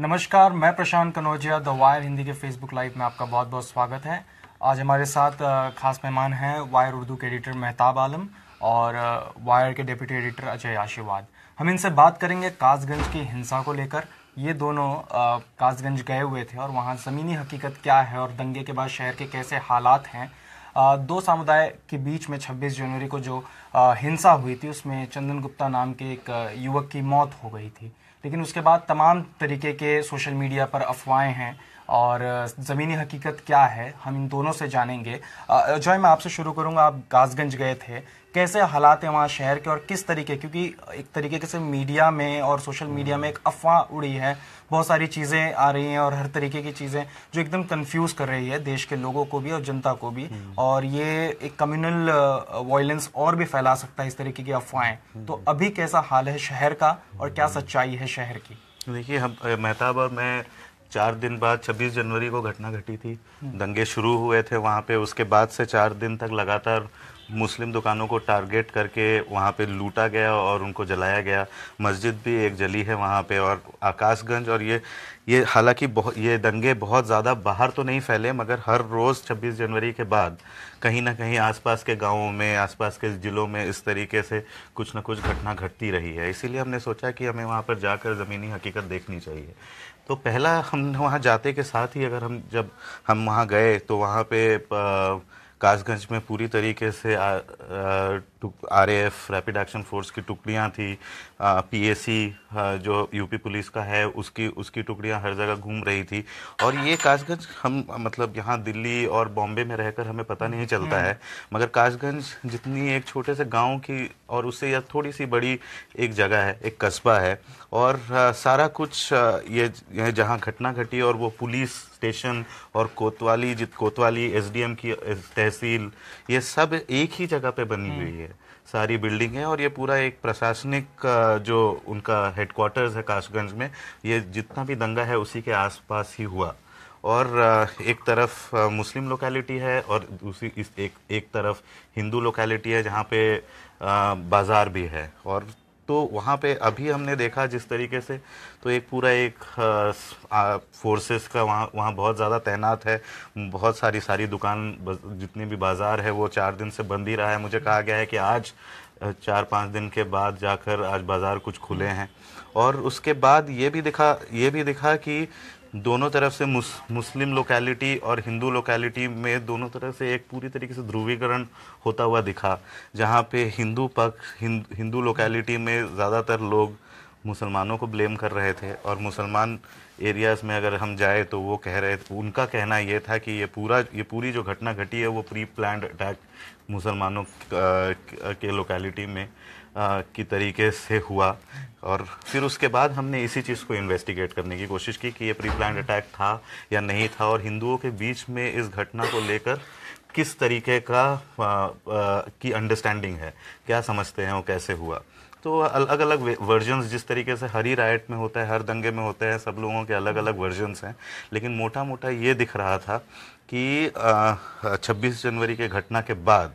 नमस्कार मैं Prashant Kanaujia the Wire Hindi के फेसबुक लाइव में आपका बहुत बहुत स्वागत है आज हमारे साथ खास मेहमान हैं वायर उर्दू के एडिटर मेहताब आलम और वायर के डिप्टी एडिटर अजय आशीर्वाद हम इनसे बात करेंगे कासगंज की हिंसा को लेकर ये दोनों कासगंज गए हुए थे और वहाँ ज़मीनी हकीकत क्या है और दंगे के बाद शहर के कैसे हालात हैं दो समुदाय के बीच में 26 जनवरी को जो हिंसा हुई थी उसमें चंदन गुप्ता नाम के एक युवक की मौत हो गई थी लेकिन उसके बाद तमाम तरीके के सोशल मीडिया पर अफवाहें हैं और ज़मीनी हकीकत क्या है हम इन दोनों से जानेंगे जॉय मैं आपसे शुरू करूँगा आप कासगंज गए थे कैसे हालात हैं वहाँ शहर के और किस तरीके क्योंकि एक तरीके से मीडिया में और सोशल मीडिया में एक अफवाह उड़ी है बहुत सारी चीज़ें आ रही हैं और हर तरीके की चीज़ें जो एकदम कंफ्यूज कर रही है देश के लोगों को भी और जनता को भी हम्म। और ये एक कम्युनल वायलेंस और भी फैला सकता है इस तरीके की अफवाहें हम्म। तो अभी कैसा हाल है शहर का और क्या सच्चाई है शहर की देखिए हम मेहताब और मैं चार दिन बाद 26 जनवरी को घटना घटी थी दंगे शुरू हुए थे वहाँ पे उसके बाद से चार दिन तक लगातार मुस्लिम दुकानों को टारगेट करके वहाँ पे लूटा गया और उनको जलाया गया मस्जिद भी एक जली है वहाँ पे और आकाशगंज और ये ये हालांकि बहुत ये दंगे बहुत ज़्यादा बाहर तो नहीं फैले मगर हर रोज़ 26 जनवरी के बाद कहीं ना कहीं आसपास के गांवों में आसपास के ज़िलों में इस तरीके से कुछ ना कुछ घटना घटती रही है इसीलिए हमने सोचा कि हमें वहाँ पर जाकर ज़मीनी हकीकत देखनी चाहिए तो पहला हम वहाँ जाते के साथ ही अगर हम जब हम वहाँ गए तो वहाँ पे कासगंज में पूरी तरीके से R F rapid action force की टुकड़ियाँ थी पी सी जो यूपी पुलिस का है उसकी उसकी टुकड़ियाँ हर जगह घूम रही थी और ये कासगंज हम मतलब यहाँ दिल्ली और बॉम्बे में रहकर हमें पता नहीं चलता हम्म। है मगर कासगंज जितनी एक छोटे से गाँव की और उससे यह थोड़ी सी बड़ी एक जगह है एक कस्बा है और सारा कुछ ये जहाँ घटना घटी और वो पुलिस स्टेशन और कोतवाली जित कोतवाली एसडीएम की तहसील ये सब एक ही जगह पे बनी हुई हम्म। है सारी बिल्डिंग है और ये पूरा एक प्रशासनिक जो उनका हेडक्वार्टर्स है काशगंज में ये जितना भी दंगा है उसी के आसपास ही हुआ और एक तरफ मुस्लिम लोकेलिटी है और दूसरी इस एक एक तरफ हिंदू लोकेलिटी है जहाँ पे बाज़ार भी है और तो वहाँ पे अभी हमने देखा जिस तरीके से तो एक पूरा एक फोर्सेस का वहाँ वहाँ बहुत ज़्यादा तैनात है बहुत सारी सारी दुकान जितनी भी बाज़ार है वो चार दिन से बंद ही रहा है मुझे कहा गया है कि आज चार पाँच दिन के बाद जाकर आज बाज़ार कुछ खुले हैं और उसके बाद ये भी दिखा ये भी दिखा कि दोनों तरफ से मुस, मुस्लिम लोकेलिटी और हिंदू लोकेलिटी में दोनों तरफ से एक पूरी तरीके से ध्रुवीकरण होता हुआ दिखा जहाँ पे हिंदू पक्ष हिंद, हिंदू लोकेलिटी में ज़्यादातर लोग मुसलमानों को ब्लेम कर रहे थे और मुसलमान एरियाज़ में अगर हम जाए तो वो कह रहे थे उनका कहना ये था कि ये पूरा ये पूरी जो घटना घटी है वो प्री प्लान अटैक मुसलमानों के लोकेलिटी में की तरीके से हुआ और फिर उसके बाद हमने इसी चीज़ को इन्वेस्टिगेट करने की कोशिश की कि ये प्री प्लान अटैक था या नहीं था और हिंदुओं के बीच में इस घटना को लेकर किस तरीके का आ, आ, की अंडरस्टैंडिंग है क्या समझते हैं वो कैसे हुआ तो अलग अलग वर्जन्स जिस तरीके से हरी राइट में होता है हर दंगे में होते हैं सब लोगों के अलग अलग वर्जन्स हैं लेकिन मोटा मोटा ये दिख रहा था कि छब्बीस जनवरी के घटना के बाद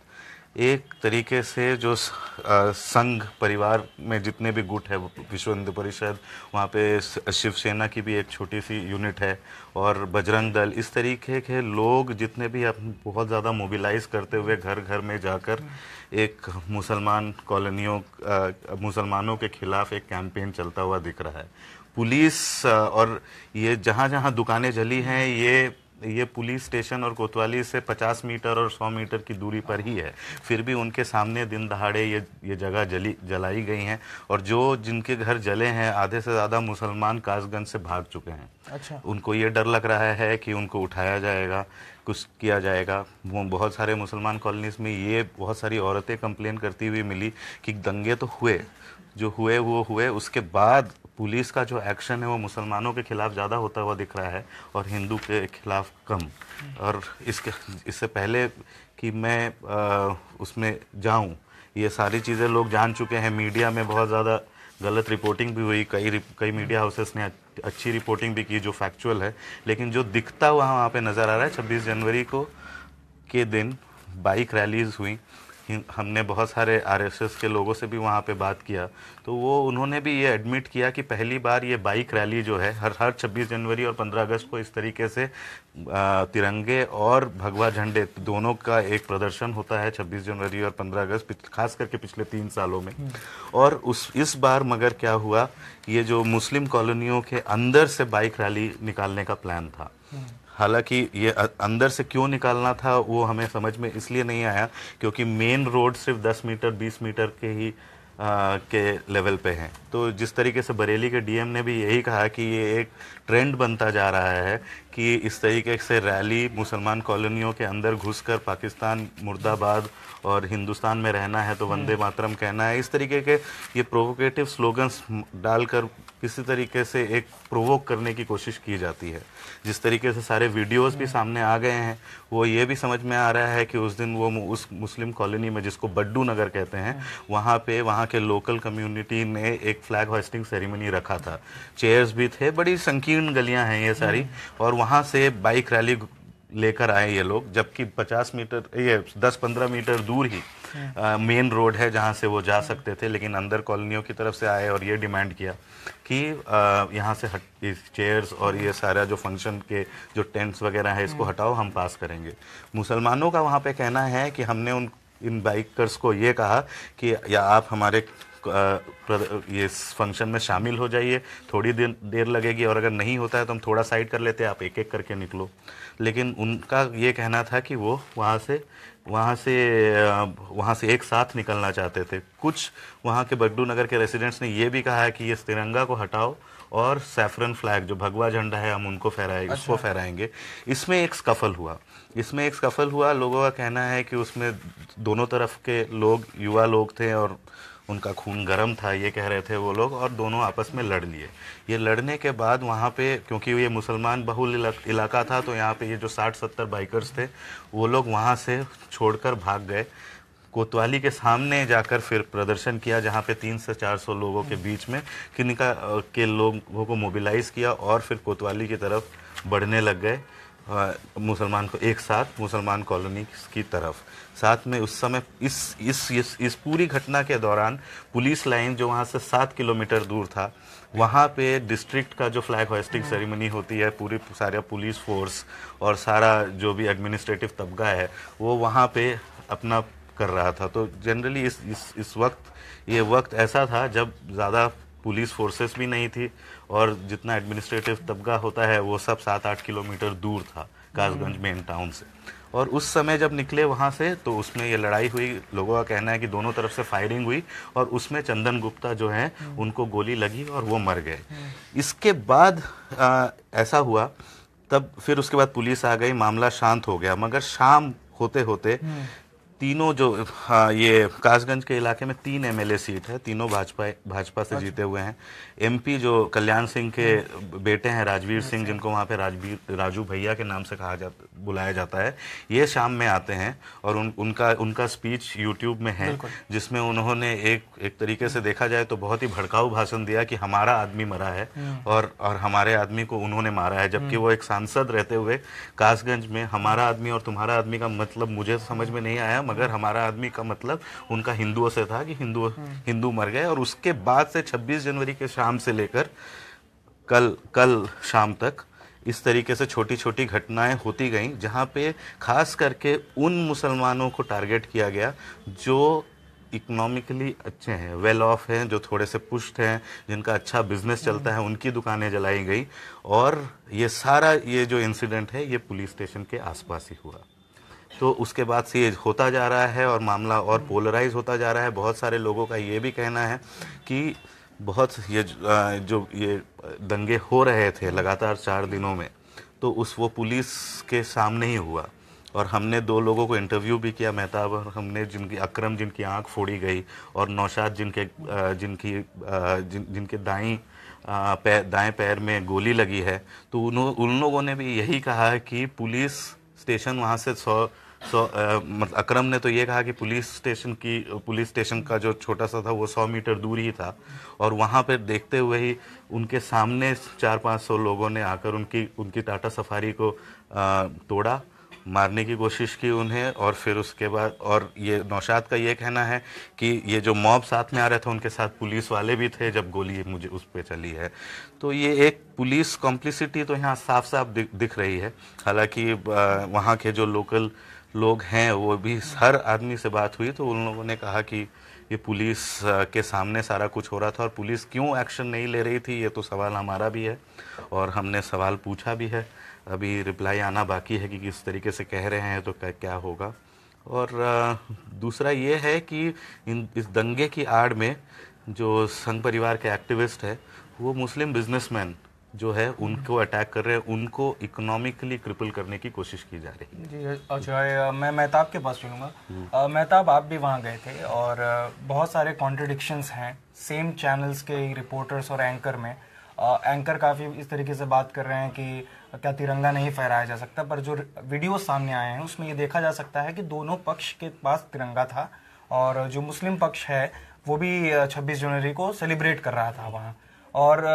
एक तरीके से जो संघ परिवार में जितने भी गुट है विश्व हिंदू परिषद वहाँ पे शिवसेना की भी एक छोटी सी यूनिट है और बजरंग दल इस तरीके के लोग जितने भी आप बहुत ज़्यादा मोबिलाइज करते हुए घर घर में जाकर एक मुसलमान कॉलोनियों मुसलमानों के खिलाफ एक कैंपेन चलता हुआ दिख रहा है पुलिस और ये जहाँ जहाँ दुकानें जली हैं ये ये पुलिस स्टेशन और कोतवाली से 50 मीटर और 100 मीटर की दूरी पर ही है फिर भी उनके सामने दिन दहाड़े ये ये जगह जली जलाई गई हैं और जो जिनके घर जले हैं आधे से ज़्यादा मुसलमान कासगंज से भाग चुके हैं अच्छा उनको ये डर लग रहा है कि उनको उठाया जाएगा कुछ किया जाएगा वो बहुत सारे मुसलमान कॉलोनीज में ये बहुत सारी औरतें कंप्लेन करती हुई मिली कि दंगे तो हुए जो हुए वो हुए उसके बाद पुलिस का जो एक्शन है वो मुसलमानों के खिलाफ ज़्यादा होता हुआ दिख रहा है और हिंदू के खिलाफ कम और इसके इससे पहले कि मैं आ, उसमें जाऊं ये सारी चीज़ें लोग जान चुके हैं मीडिया में बहुत ज़्यादा गलत रिपोर्टिंग भी हुई कई कई मीडिया हाउसेस ने अच्छी रिपोर्टिंग भी की जो फैक्चुअल है लेकिन जो दिखता हुआ वहाँ पे नज़र आ रहा है छब्बीस जनवरी को के दिन बाइक रैलीज हुई हमने बहुत सारे आरएसएस के लोगों से भी वहाँ पे बात किया तो वो उन्होंने भी ये एडमिट किया कि पहली बार ये बाइक रैली जो है हर हर 26 जनवरी और 15 अगस्त को इस तरीके से तिरंगे और भगवा झंडे दोनों का एक प्रदर्शन होता है 26 जनवरी और 15 अगस्त खास करके पिछले तीन सालों में हम्म। और उस इस बार मगर क्या हुआ ये जो मुस्लिम कॉलोनियों के अंदर से बाइक रैली निकालने का प्लान था हम्म। हालांकि ये अंदर से क्यों निकालना था वो हमें समझ में इसलिए नहीं आया क्योंकि मेन रोड सिर्फ 10 मीटर 20 मीटर के ही आ, के लेवल पे हैं तो जिस तरीके से बरेली के डीएम ने भी यही कहा कि ये एक ट्रेंड बनता जा रहा है कि इस तरीके से रैली मुसलमान कॉलोनियों के अंदर घुसकर पाकिस्तान मुर्दाबाद और हिंदुस्तान में रहना है तो वंदे हम्म। मातरम कहना है इस तरीके के ये प्रोवोकेटिव स्लोगन्स डालकर किसी तरीके से एक प्रोवोक करने की कोशिश की जाती है जिस तरीके से सारे वीडियोस भी हम्म। सामने आ गए हैं वो ये भी समझ में आ रहा है कि उस दिन वो उस मुस्लिम कॉलोनी में जिसको बड्डू नगर कहते हैं हम्म। वहाँ पे वहाँ के लोकल कम्युनिटी ने एक फ्लैग होस्टिंग सेरेमनी रखा था चेयर्स भी थे बड़ी संकीर्ण गलियाँ हैं ये सारी और वहाँ से बाइक रैली लेकर आए ये लोग जबकि 50 मीटर ये 10-15 मीटर दूर ही हाँ। मेन रोड है जहाँ से वो जा सकते थे लेकिन अंदर कॉलोनियों की तरफ से आए और ये डिमांड किया कि यहाँ से हट चेयर्स और ये सारा जो फंक्शन के जो टेंट्स वगैरह है इसको हाँ। हटाओ हम पास करेंगे मुसलमानों का वहाँ पे कहना है कि हमने उन इन बाइकर्स को ये कहा कि या आप हमारे ये फंक्शन में शामिल हो जाइए थोड़ी देर देर लगेगी और अगर नहीं होता है तो हम थोड़ा साइड कर लेते हैं आप एक एक करके निकलो लेकिन उनका ये कहना था कि वो वहाँ से वहाँ से वहाँ से एक साथ निकलना चाहते थे कुछ वहाँ के बगडू नगर के रेसिडेंट्स ने ये भी कहा है कि इस तिरंगा को हटाओ और सैफरन फ्लैग जो भगवा झंडा है हम उनको फहराएंगे अच्छा। उसको फहराएंगे इसमें एक स्कफल हुआ इसमें एक स्कफल हुआ लोगों का कहना है कि उसमें दोनों तरफ के लोग युवा लोग थे और उनका खून गर्म था ये कह रहे थे वो लोग और दोनों आपस में लड़ लिए ये लड़ने के बाद वहाँ पे क्योंकि ये मुसलमान बहुल इलाका था तो यहाँ पे ये जो 60-70 बाइकर्स थे वो लोग वहाँ से छोड़कर भाग गए कोतवाली के सामने जाकर फिर प्रदर्शन किया जहाँ पे तीन से चार सौ लोगों के बीच में किनका के लोगों को मोबिलाइज किया और फिर कोतवाली की तरफ बढ़ने लग गए मुसलमान को एक साथ मुसलमान कॉलोनी की तरफ साथ में उस समय इस इस इस, इस पूरी घटना के दौरान पुलिस लाइन जो वहाँ से सात किलोमीटर दूर था वहाँ पे डिस्ट्रिक्ट का जो फ्लैग होस्टिंग सेरेमनी होती है पूरी सारा पुलिस फोर्स और सारा जो भी एडमिनिस्ट्रेटिव तबका है वो वहाँ पे अपना कर रहा था तो जनरली इस इस इस वक्त ये वक्त ऐसा था जब ज़्यादा पुलिस फोर्सेस भी नहीं थी और जितना एडमिनिस्ट्रेटिव तबका होता है वो सब सात आठ किलोमीटर दूर था कासगंज मेन टाउन से और उस समय जब निकले वहाँ से तो उसमें ये लड़ाई हुई लोगों का कहना है कि दोनों तरफ से फायरिंग हुई और उसमें चंदन गुप्ता जो हैं उनको गोली लगी और वो मर गए इसके बाद आ, ऐसा हुआ तब फिर उसके बाद पुलिस आ गई मामला शांत हो गया मगर शाम होते होते हम्म। तीनों जो हाँ ये कासगंज के इलाके में तीन एमएलए सीट है तीनों भाजपा भाजपा से अच्छा। जीते हुए हैं एमपी जो कल्याण सिंह के हम्म। बेटे हैं राजवीर अच्छा। सिंह जिनको वहाँ पे राजवीर राजू भैया के नाम से कहा जा बुलाया जाता है ये शाम में आते हैं और उन उनका उनका स्पीच यूट्यूब में है जिसमें उन्होंने एक एक तरीके से देखा जाए तो बहुत ही भड़काऊ भाषण दिया कि हमारा आदमी मरा है हम्म। और और हमारे आदमी को उन्होंने मारा है जबकि हम्म। वो एक सांसद रहते हुए कासगंज में हमारा आदमी और तुम्हारा आदमी का मतलब मुझे समझ में नहीं आया मगर हमारा आदमी का मतलब उनका हिंदुओं से था कि हिंदू हिंदू मर गए और उसके बाद से 26 जनवरी के शाम से लेकर कल कल शाम तक इस तरीके से छोटी छोटी घटनाएं होती गईं जहां पे खास करके उन मुसलमानों को टारगेट किया गया जो इकोनॉमिकली अच्छे हैं वेल ऑफ हैं जो थोड़े से पुष्ट हैं जिनका अच्छा बिजनेस चलता है उनकी दुकानें जलाई गई और ये सारा ये जो इंसिडेंट है ये पुलिस स्टेशन के आसपास ही हुआ तो उसके बाद से ये होता जा रहा है और मामला और पोलराइज होता जा रहा है बहुत सारे लोगों का ये भी कहना है कि बहुत ये जो ये दंगे हो रहे थे लगातार चार दिनों में तो उस वो पुलिस के सामने ही हुआ और हमने दो लोगों को इंटरव्यू भी किया मेहताब और हमने जिनकी अक्रम जिनकी आंख फोड़ी गई और नौशाद जिनके जिनकी जिन, जिनके दाई पैर दाएँ पैर में गोली लगी है तो उन उन लोगों ने भी यही कहा कि पुलिस स्टेशन वहाँ से सौ सौ मतलब अक्रम ने तो ये कहा कि पुलिस स्टेशन की पुलिस स्टेशन का जो छोटा सा था वो सौ मीटर दूर ही था और वहाँ पर देखते हुए ही उनके सामने चार पाँच सौ लोगों ने आकर उनकी उनकी टाटा सफारी को आ, तोड़ा मारने की कोशिश की उन्हें और फिर उसके बाद और ये नौशाद का ये कहना है कि ये जो मॉब साथ में आ रहे थे उनके साथ पुलिस वाले भी थे जब गोली मुझे उस पर चली है तो ये एक पुलिस कॉम्प्लिसिटी तो यहाँ साफ साफ दिख रही है हालांकि वहाँ के जो लोकल लोग हैं वो भी हर आदमी से बात हुई तो उन लोगों ने कहा कि ये पुलिस के सामने सारा कुछ हो रहा था और पुलिस क्यों एक्शन नहीं ले रही थी ये तो सवाल हमारा भी है और हमने सवाल पूछा भी है अभी रिप्लाई आना बाकी है कि किस तरीके से कह रहे हैं तो क्या होगा और दूसरा ये है कि इन इस दंगे की आड़ में जो संघ परिवार के एक्टिविस्ट है वो मुस्लिम बिजनेसमैन जो है उनको अटैक कर रहे हैं उनको इकोनॉमिकली क्रिपल करने की कोशिश की जा रही है जी अच्छा मैं मेहताब के पास चलूँगा मेहताब आप भी वहाँ गए थे और बहुत सारे कॉन्ट्रडिक्शंस हैं सेम चैनल्स के रिपोर्टर्स और एंकर में एंकर काफ़ी इस तरीके से बात कर रहे हैं कि क्या तिरंगा नहीं फहराया जा सकता पर जो वीडियो सामने आए हैं उसमें ये देखा जा सकता है कि दोनों पक्ष के पास तिरंगा था और जो मुस्लिम पक्ष है वो भी 26 जनवरी को सेलिब्रेट कर रहा था वहाँ और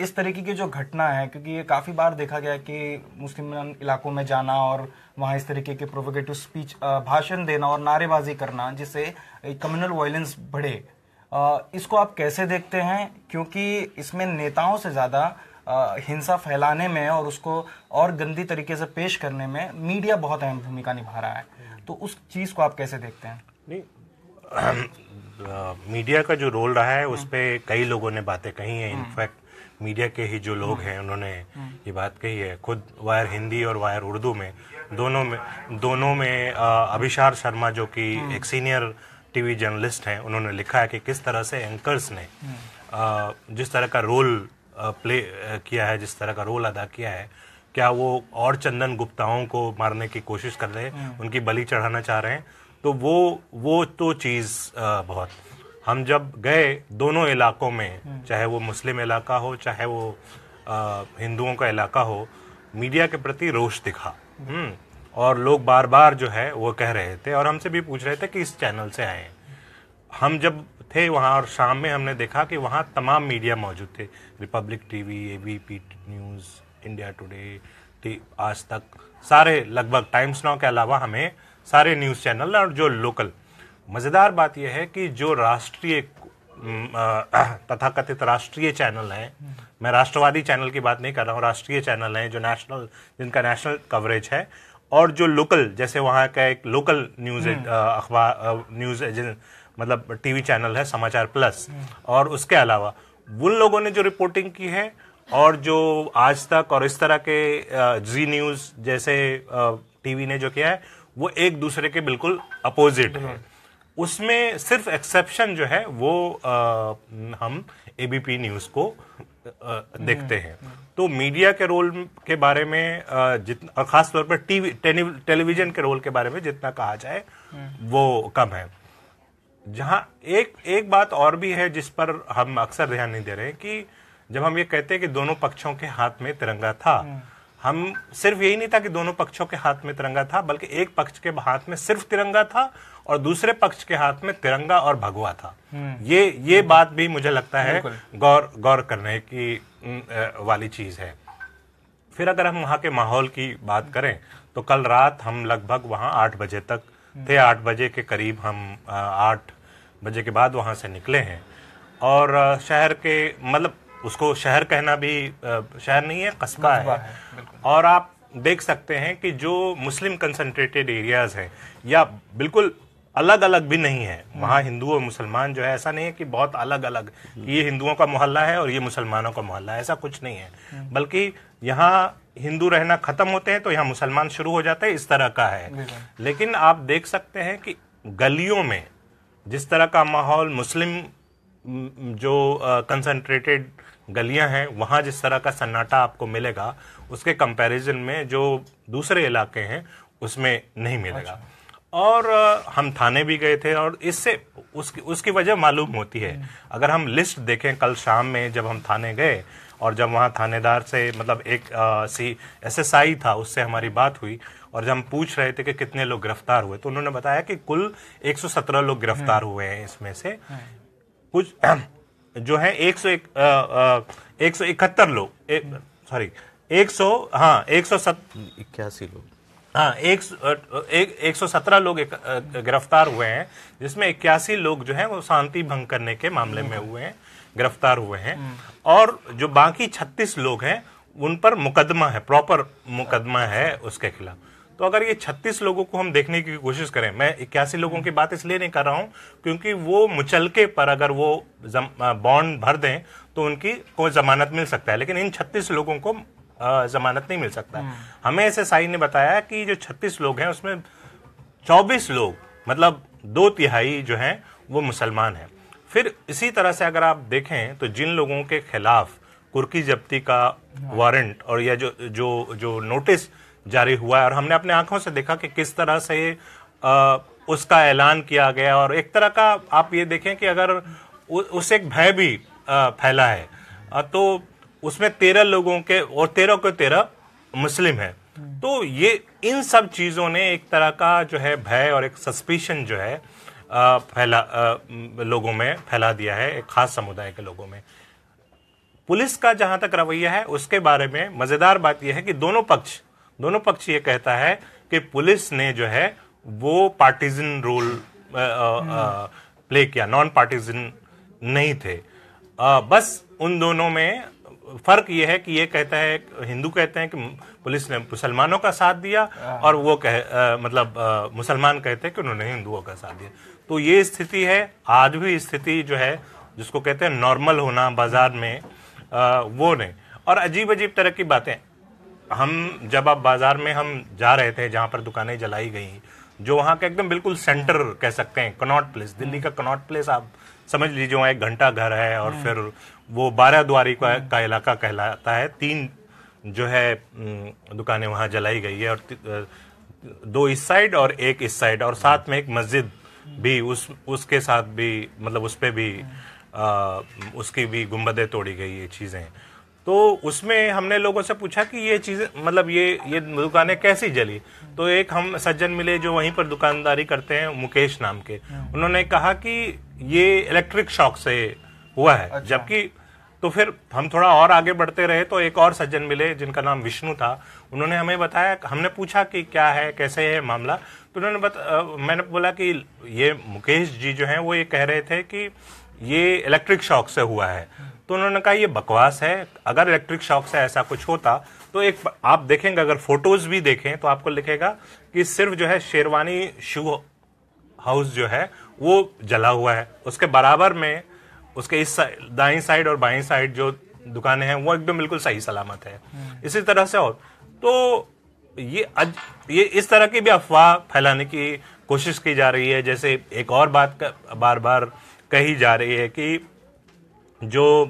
इस तरीके की जो घटना है क्योंकि ये काफ़ी बार देखा गया कि मुस्लिम इलाकों में जाना और वहाँ इस तरीके के प्रोवोकेटिव स्पीच भाषण देना और नारेबाजी करना जिससे कम्युनल वायलेंस बढ़े इसको आप कैसे देखते हैं क्योंकि इसमें नेताओं से ज़्यादा हिंसा फैलाने में और उसको और गंदी तरीके से पेश करने में मीडिया बहुत अहम भूमिका निभा रहा है तो उस चीज़ को आप कैसे देखते हैं नहीं मीडिया का जो रोल रहा है उस पर कई लोगों ने बातें कही हैं हम्म। इनफैक्ट मीडिया के ही जो लोग हम्म। हैं उन्होंने हम्म। ये बात कही है खुद वायर हिंदी और वायर उर्दू में दोनों में दोनों में अभिशार शर्मा जो कि एक सीनियर टीवी जर्नलिस्ट हैं उन्होंने लिखा है कि किस तरह से एंकर्स ने जिस तरह का रोल प्ले किया है जिस तरह का रोल अदा किया है क्या वो और चंदन गुप्ताओं को मारने की कोशिश कर रहे हैं हम्म। उनकी बलि चढ़ाना चाह रहे हैं तो वो वो तो चीज़ बहुत हम जब गए दोनों इलाकों में हम्म। चाहे वो मुस्लिम इलाका हो चाहे वो हिंदुओं का इलाका हो मीडिया के प्रति रोष दिखा हम्म। और लोग बार बार जो है वो कह रहे थे और हमसे भी पूछ रहे थे कि इस चैनल से आए हम जब थे वहाँ और शाम में हमने देखा कि वहाँ तमाम मीडिया मौजूद थे Republic TV ABP news India today Aaj Tak सारे लगभग टाइम्स नाउ के अलावा हमें सारे न्यूज़ चैनल और जो लोकल मज़ेदार बात यह है कि जो राष्ट्रीय तथाकथित राष्ट्रीय चैनल हैं मैं राष्ट्रवादी चैनल की बात नहीं कर रहा हूँ राष्ट्रीय चैनल हैं जो नेशनल जिनका नेशनल कवरेज है और जो लोकल जैसे वहाँ का एक लोकल न्यूज़ हम्म। अखबार न्यूज़ मतलब टीवी चैनल है समाचार प्लस और उसके अलावा उन लोगों ने जो रिपोर्टिंग की है और जो आज तक और इस तरह के जी न्यूज जैसे टीवी ने जो किया है वो एक दूसरे के बिल्कुल अपोजिट है उसमें सिर्फ एक्सेप्शन जो है वो आ, हम एबीपी न्यूज को आ, देखते हैं तो मीडिया के रोल के बारे में जितना खासतौर पर टीवी टेलीविजन के रोल के बारे में जितना कहा जाए वो कम है जहां एक एक बात और भी है जिस पर हम अक्सर ध्यान नहीं दे रहे हैं कि जब हम ये कहते हैं कि दोनों पक्षों के हाथ में तिरंगा था हम्म। हम सिर्फ यही नहीं था कि दोनों पक्षों के हाथ में तिरंगा था बल्कि एक पक्ष के हाथ में सिर्फ तिरंगा था और दूसरे पक्ष के हाथ में तिरंगा और भगवा था हम्म। ये ये बात भी मुझे लगता है गौर गौर करने की वाली चीज है फिर अगर हम वहां के माहौल की बात करें तो कल रात हम लगभग वहां आठ बजे तक थे आठ बजे के करीब हम आठ बजे के बाद वहाँ से निकले हैं और शहर के मतलब उसको शहर कहना भी शहर नहीं है कस्बा है, है और आप देख सकते हैं कि जो मुस्लिम कंसनट्रेटेड एरियाज़ हैं या बिल्कुल अलग अलग भी नहीं है हम्म। वहाँ हिंदू और मुसलमान जो है ऐसा नहीं है कि बहुत अलग अलग ये हिंदुओं का मोहल्ला है और ये मुसलमानों का मोहल्ला है ऐसा कुछ नहीं है हम्म। बल्कि यहाँ हिंदू रहना खत्म होते हैं तो यहाँ मुसलमान शुरू हो जाते हैं इस तरह का है लेकिन आप देख सकते हैं कि गलियों में जिस तरह का माहौल मुस्लिम जो कंसंट्रेटेड गलियां हैं वहां जिस तरह का सन्नाटा आपको मिलेगा उसके कंपैरिजन में जो दूसरे इलाके हैं उसमें नहीं मिलेगा अच्छा। और हम थाने भी गए थे और इससे उसकी उसकी वजह मालूम होती है हम्म। अगर हम लिस्ट देखें कल शाम में जब हम थाने गए और जब वहाँ थानेदार से मतलब एक एस एस आई था उससे हमारी बात हुई और जब हम पूछ रहे थे कि कितने लोग गिरफ्तार हुए तो उन्होंने बताया कि कुल 117 लोग गिरफ्तार हुए हैं इसमें से कुछ जो है एक सौ एक, एक सौ इकहत्तर लोग सॉरी एक सौ हाँ एक सौ सत इक्यासी लोग हाँ एक, एक, एक सौ सत्रह लोग गिरफ्तार हुए हैं जिसमें इक्यासी लोग जो हैं वो शांति भंग करने के मामले में हुए हैं गिरफ्तार हुए हैं हम्म। और जो बाकी छत्तीस लोग हैं उन पर मुकदमा है प्रॉपर मुकदमा है उसके खिलाफ तो अगर ये 36 लोगों को हम देखने की कोशिश करें मैं इक्यासी लोगों की बात इसलिए नहीं कर रहा हूं क्योंकि वो मुचलके पर अगर वो बॉन्ड भर दें तो उनकी को जमानत मिल सकता है लेकिन इन 36 लोगों को जमानत नहीं मिल सकता हम्म। हमें ऐसे साई ने बताया कि जो 36 लोग हैं उसमें 24 लोग मतलब दो तिहाई जो हैं वो मुसलमान हैं फिर इसी तरह से अगर आप देखें तो जिन लोगों के खिलाफ कुर्की जब्ती का हाँ। वारंट और यह जो जो जो नोटिस जारी हुआ है और हमने अपने आंखों से देखा कि किस तरह से आ, उसका ऐलान किया गया और एक तरह का आप ये देखें कि अगर उसे उस एक भय भी आ, फैला है आ, तो उसमें तेरह लोगों के और तेरह को तेरह मुस्लिम है हाँ। तो ये इन सब चीज़ों ने एक तरह का जो है भय और एक सस्पिशन जो है फैला लोगों में फैला दिया है एक खास समुदाय के लोगों में पुलिस का जहां तक रवैया है उसके बारे में मजेदार बात यह है कि दोनों पक्ष दोनों पक्ष ये कहता है कि पुलिस ने जो है वो पार्टीजन रोल प्ले किया नॉन पार्टीजन नहीं थे आ, बस उन दोनों में फर्क यह है कि ये कहता है हिंदू कहते हैं कि पुलिस ने मुसलमानों का साथ दिया हाँ। और वो कह आ, मतलब मुसलमान कहते हैं कि उन्होंने हिंदुओं का साथ दिया तो ये स्थिति है आज भी स्थिति जो है जिसको कहते हैं नॉर्मल होना बाजार में आ, वो नहीं और अजीब अजीब तरह की बातें हम जब आप बाजार में हम जा रहे थे जहाँ पर दुकानें जलाई गई जो वहां का एकदम बिल्कुल सेंटर कह सकते हैं कनॉट प्लेस दिल्ली का कनॉट प्लेस आप समझ लीजिए वहाँ एक घंटा घर है और हम्म। फिर वो बारह द्वारी का, का इलाका कहलाता है तीन जो है दुकानें वहाँ जलाई गई है और दो इस साइड और एक इस साइड और साथ में एक मस्जिद भी उस उसके साथ भी मतलब उस पर भी आ, उसकी भी गुम्बदें तोड़ी गई ये चीज़ें तो उसमें हमने लोगों से पूछा कि ये चीज़ें मतलब ये ये दुकानें कैसी जली तो एक हम सज्जन मिले जो वहीं पर दुकानदारी करते हैं मुकेश नाम के उन्होंने कहा कि ये इलेक्ट्रिक शॉक से हुआ है अच्छा। जबकि तो फिर हम थोड़ा और आगे बढ़ते रहे तो एक और सज्जन मिले जिनका नाम विष्णु था उन्होंने हमें बताया हमने पूछा कि क्या है कैसे है मामला तो उन्होंने मैंने बोला कि ये मुकेश जी जो हैं वो ये कह रहे थे कि ये इलेक्ट्रिक शॉक से हुआ है तो उन्होंने कहा ये बकवास है अगर इलेक्ट्रिक शॉक से ऐसा कुछ होता तो एक आप देखेंगे अगर फोटोज भी देखें तो आपको लिखेगा कि सिर्फ जो है शेरवानी शू हाउस जो है वो जला हुआ है उसके बराबर में उसके इस दाई साइड और बाई साइड जो दुकानें हैं वो एकदम बिल्कुल सही सलामत है हम्म। इसी तरह से और तो ये अज, ये इस तरह की भी अफवाह फैलाने की कोशिश की जा रही है जैसे एक और बात का बार बार कही जा रही है कि जो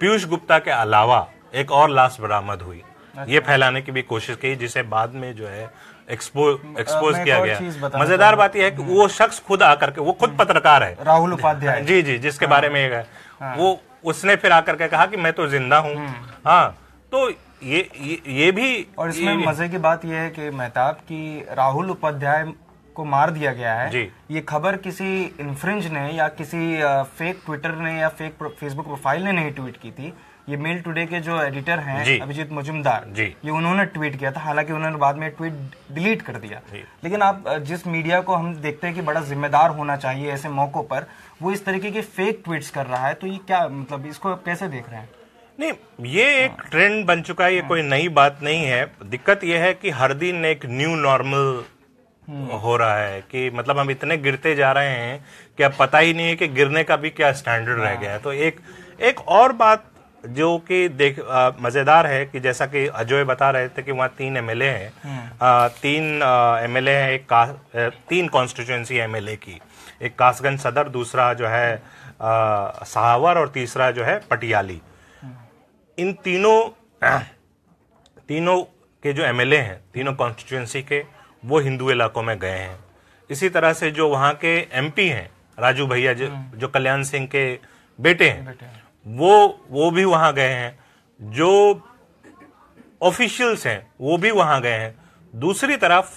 पीयूष गुप्ता के अलावा एक और लाश बरामद हुई अच्छा। ये फैलाने की भी कोशिश की जिसे बाद में जो है एक्सपो एक्सपोज किया गया मजेदार बात यह है कि हम्म। वो शख्स खुद आकर के वो खुद हम्म। पत्रकार है राहुल उपाध्याय जी जी जिसके हाँ। बारे में हाँ। वो उसने फिर आकर के कहा कि मैं तो जिंदा हूँ हम्म। हाँ तो ये ये, ये भी और इसमें मजे की बात यह है कि मेहताब की राहुल उपाध्याय को मार दिया गया है ये खबर किसी इन्फ्रिंज ने या किसी फेक ट्विटर ने या फेक फेसबुक प्रोफाइल ने नहीं ट्वीट की थी ये मेल टुडे के जो एडिटर हैं अभिजीत मजुमदार ये उन्होंने ट्वीट किया था हालांकि उन्होंने बाद में ट्वीट डिलीट कर दिया लेकिन आप जिस मीडिया को हम देखते हैं कि बड़ा जिम्मेदार होना चाहिए ऐसे मौकों पर वो इस तरीके के फेक ट्वीट्स कर रहा है तो ये क्या मतलब इसको आप कैसे देख रहे हैं नहीं ये एक ट्रेंड बन चुका है ये कोई नई बात नहीं है दिक्कत यह है कि हर दिन एक न्यू नॉर्मल हो रहा है कि मतलब हम इतने गिरते जा रहे हैं कि अब पता ही नहीं है कि गिरने का भी क्या स्टैंडर्ड रह गया है तो एक एक और बात जो कि देख मज़ेदार है कि जैसा कि अजय बता रहे थे कि वहाँ तीन एमएलए हैं आ, तीन एमएलए हैं एक का तीन कॉन्स्टिट्यूंसी एमएलए की एक कासगंज सदर दूसरा जो है सहावर और तीसरा जो है पटियाली इन तीनों तीनों के जो एमएलए हैं तीनों कॉन्स्टिट्यूंसी के वो हिंदू इलाकों में गए हैं इसी तरह से जो वहाँ के एमपी हैं राजू भैया जो हम्म। जो कल्याण सिंह के बेटे हैं वो वो भी वहाँ गए हैं जो ऑफिशियल्स हैं वो भी वहाँ गए हैं दूसरी तरफ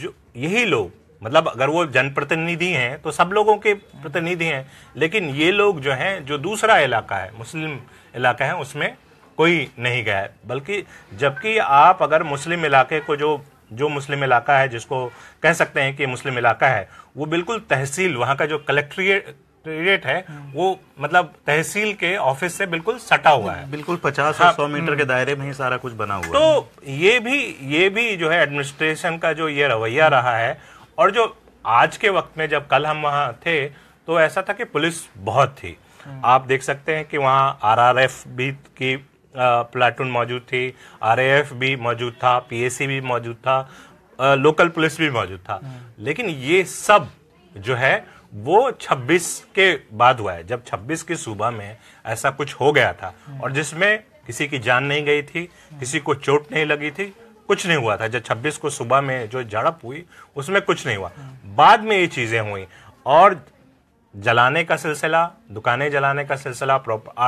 जो यही लोग मतलब अगर वो जनप्रतिनिधि हैं तो सब लोगों के प्रतिनिधि हैं लेकिन ये लोग जो हैं जो दूसरा इलाका है मुस्लिम इलाका है उसमें कोई नहीं गया है बल्कि जबकि आप अगर मुस्लिम इलाके को जो जो मुस्लिम इलाका है जिसको कह सकते हैं कि मुस्लिम इलाका है वो बिल्कुल तहसील वहाँ का जो कलेक्ट्रिएट रेट है हम्म। वो मतलब तहसील के ऑफिस से बिल्कुल सटा हुआ है बिल्कुल पचास हाँ, सौ मीटर के दायरे में ही सारा कुछ बना हुआ तो है तो ये भी ये भी जो है एडमिनिस्ट्रेशन का जो ये रवैया रहा है और जो आज के वक्त में जब कल हम वहां थे तो ऐसा था कि पुलिस बहुत थी हम्म। आप देख सकते हैं कि वहाँ आरआरएफ भी की प्लाटून मौजूद थी आर भी मौजूद था पी भी मौजूद था लोकल पुलिस भी मौजूद था हम्म। लेकिन ये सब जो है वो 26 के बाद हुआ है जब 26 की सुबह में ऐसा कुछ हो गया था हम्म। और जिसमें किसी की जान नहीं गई थी किसी को चोट नहीं लगी थी कुछ नहीं हुआ था जब 26 को सुबह में जो झड़प हुई उसमें कुछ नहीं हुआ बाद में ये चीज़ें हुई और जलाने का सिलसिला दुकानें जलाने का सिलसिला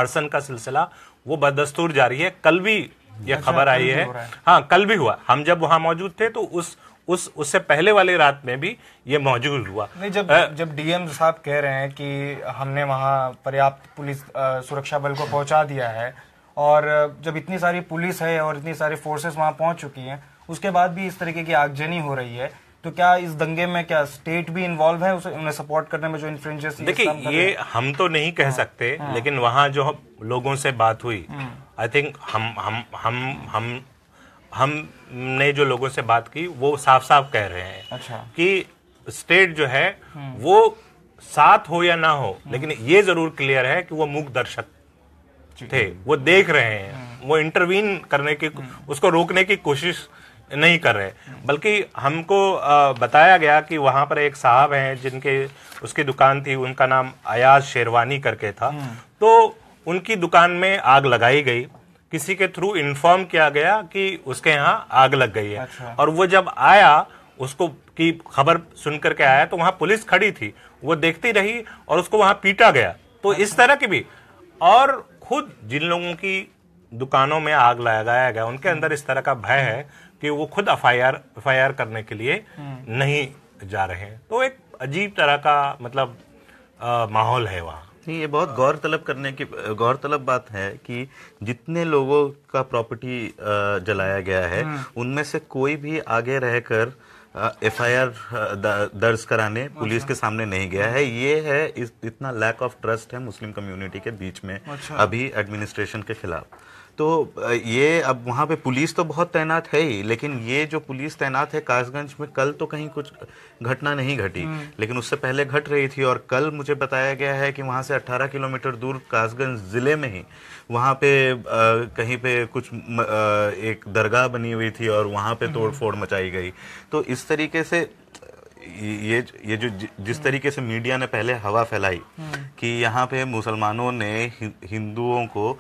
आरसन का सिलसिला वो बदस्तूर जारी है कल भी यह अच्छा, खबर आई है हाँ कल भी हुआ हम जब वहां मौजूद थे तो उस उस उससे पहले वाली रात में भी ये मौजूद हुआ नहीं जब आ, जब डीएम साहब कह रहे हैं कि हमने वहां पर्याप्त पुलिस आ, सुरक्षा बल को पहुंचा दिया है और जब इतनी सारी पुलिस है और इतनी सारी फोर्सेस वहां पहुंच चुकी हैं उसके बाद भी इस तरीके की आगजनी हो रही है तो क्या इस दंगे में क्या स्टेट भी इन्वॉल्व है उसे उन्हें सपोर्ट करने में जो इन्फ्रेंजेस देखिए ये हम तो नहीं कह हाँ, सकते हाँ। लेकिन वहां जो लोगों से बात हुई आई हाँ। थिंक हम हम हम हम हमने जो लोगों से बात की वो साफ साफ कह रहे हैं अच्छा। कि स्टेट जो है हाँ। वो साथ हो या ना हो लेकिन ये जरूर क्लियर है कि वो मूक दर्शक थे वो देख रहे हैं हम्म। वो इंटरवीन करने की हम्म। उसको रोकने की कोशिश नहीं कर रहे बल्कि हमको बताया गया कि वहां पर एक साहब हैं जिनके उसकी दुकान थी उनका नाम अयाज शेरवानी करके था हम्म। तो उनकी दुकान में आग लगाई गई किसी के थ्रू इन्फॉर्म किया गया कि उसके यहाँ आग लग गई है अच्छा। और वो जब आया उसको की खबर सुन करके आया तो वहां पुलिस खड़ी थी वो देखती रही और उसको वहां पीटा गया तो अच्छा। इस तरह की भी और खुद जिन लोगों की दुकानों में आग लगाया गया उनके अंदर इस तरह का भय है कि वो खुद एफ आई करने के लिए हम्म। नहीं जा रहे हैं तो एक अजीब तरह का मतलब माहौल है वहाँ नहीं ये बहुत गौर तलब करने की गौर तलब बात है कि जितने लोगों का प्रॉपर्टी जलाया गया है हम्म। उनमें से कोई भी आगे रहकर एफ आई आर दर्ज कराने अच्छा। पुलिस के सामने नहीं गया है ये है इतना लैक ऑफ ट्रस्ट है मुस्लिम कम्युनिटी के बीच में अच्छा। अभी एडमिनिस्ट्रेशन के खिलाफ तो ये अब वहाँ पे पुलिस तो बहुत तैनात है ही लेकिन ये जो पुलिस तैनात है कासगंज में कल तो कहीं कुछ घटना नहीं घटी हम्म। लेकिन उससे पहले घट रही थी और कल मुझे बताया गया है कि वहाँ से 18 किलोमीटर दूर कासगंज ज़िले में ही वहाँ पे आ, कहीं पे कुछ आ, एक दरगाह बनी हुई थी और वहाँ पे हम्म। तोड़फोड़ मचाई गई तो इस तरीके से ये ये जो जिस हम्म। तरीके से मीडिया ने पहले हवा फैलाई कि यहाँ पे मुसलमानों ने हिंदुओं को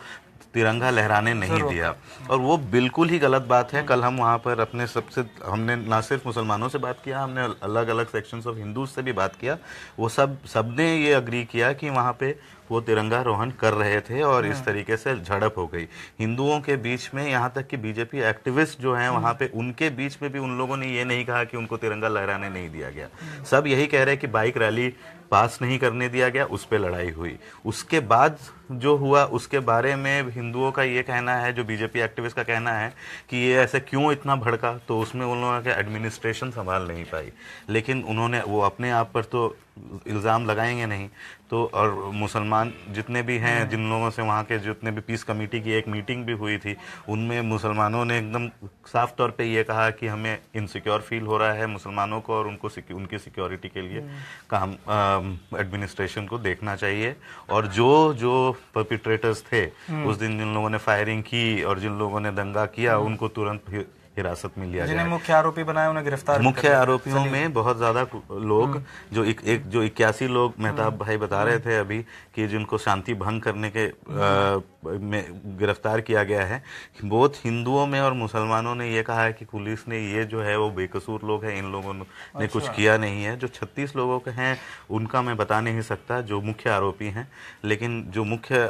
तिरंगा लहराने नहीं दिया और वो बिल्कुल ही गलत बात है कल हम वहाँ पर अपने सबसे हमने ना सिर्फ मुसलमानों से बात किया हमने अलग अलग सेक्शंस ऑफ हिंदू से भी बात किया वो सब सब ने ये अग्री किया कि वहाँ पे वो तिरंगा रोहन कर रहे थे और इस हम्म। तरीके से झड़प हो गई हिंदुओं के बीच में यहाँ तक कि बीजेपी एक्टिविस्ट जो हैं वहाँ हम्म। पे उनके बीच में भी उन लोगों ने ये नहीं कहा कि उनको तिरंगा लहराने नहीं दिया गया हम्म। सब यही कह रहे हैं कि बाइक रैली पास नहीं करने दिया गया उस पर लड़ाई हुई उसके बाद जो हुआ उसके बारे में हिंदुओं का ये कहना है जो बीजेपी एक्टिविस्ट का कहना है कि ये ऐसे क्यों इतना भड़का तो उसमें उन लोगों के एडमिनिस्ट्रेशन संभाल नहीं पाई लेकिन उन्होंने वो अपने आप पर तो इल्ज़ाम लगाएंगे नहीं तो और मुसलमान जितने भी हैं हम्म। जिन लोगों से वहाँ के जितने भी पीस कमेटी की एक मीटिंग भी हुई थी उनमें मुसलमानों ने एकदम साफ तौर पे ये कहा कि हमें इनसिक्योर फील हो रहा है मुसलमानों को और उनको उनकी सिक्योरिटी के लिए हम्म। काम एडमिनिस्ट्रेशन को देखना चाहिए और जो जो पर्पिट्रेटर्स थे हम्म। उस दिन जिन लोगों ने फायरिंग की और जिन लोगों ने दंगा किया हम्म। उनको तुरंत हिरासत में लिया जिन्हें मुख्य आरोपी बनाया उन्हें गिरफ्तार मुख्य आरोपियों में बहुत ज्यादा लोग हम्म। जो एक, एक जो इक्यासी लोग मेहताब भाई बता रहे थे अभी कि जिनको शांति भंग करने के आ, में गिरफ्तार किया गया है बहुत हिंदुओं में और मुसलमानों ने ये कहा है कि पुलिस ने ये जो है वो बेकसूर लोग हैं इन लोगों ने अच्छा। कुछ किया नहीं है जो 36 लोगों के हैं उनका मैं बता नहीं सकता जो मुख्य आरोपी हैं लेकिन जो मुख्य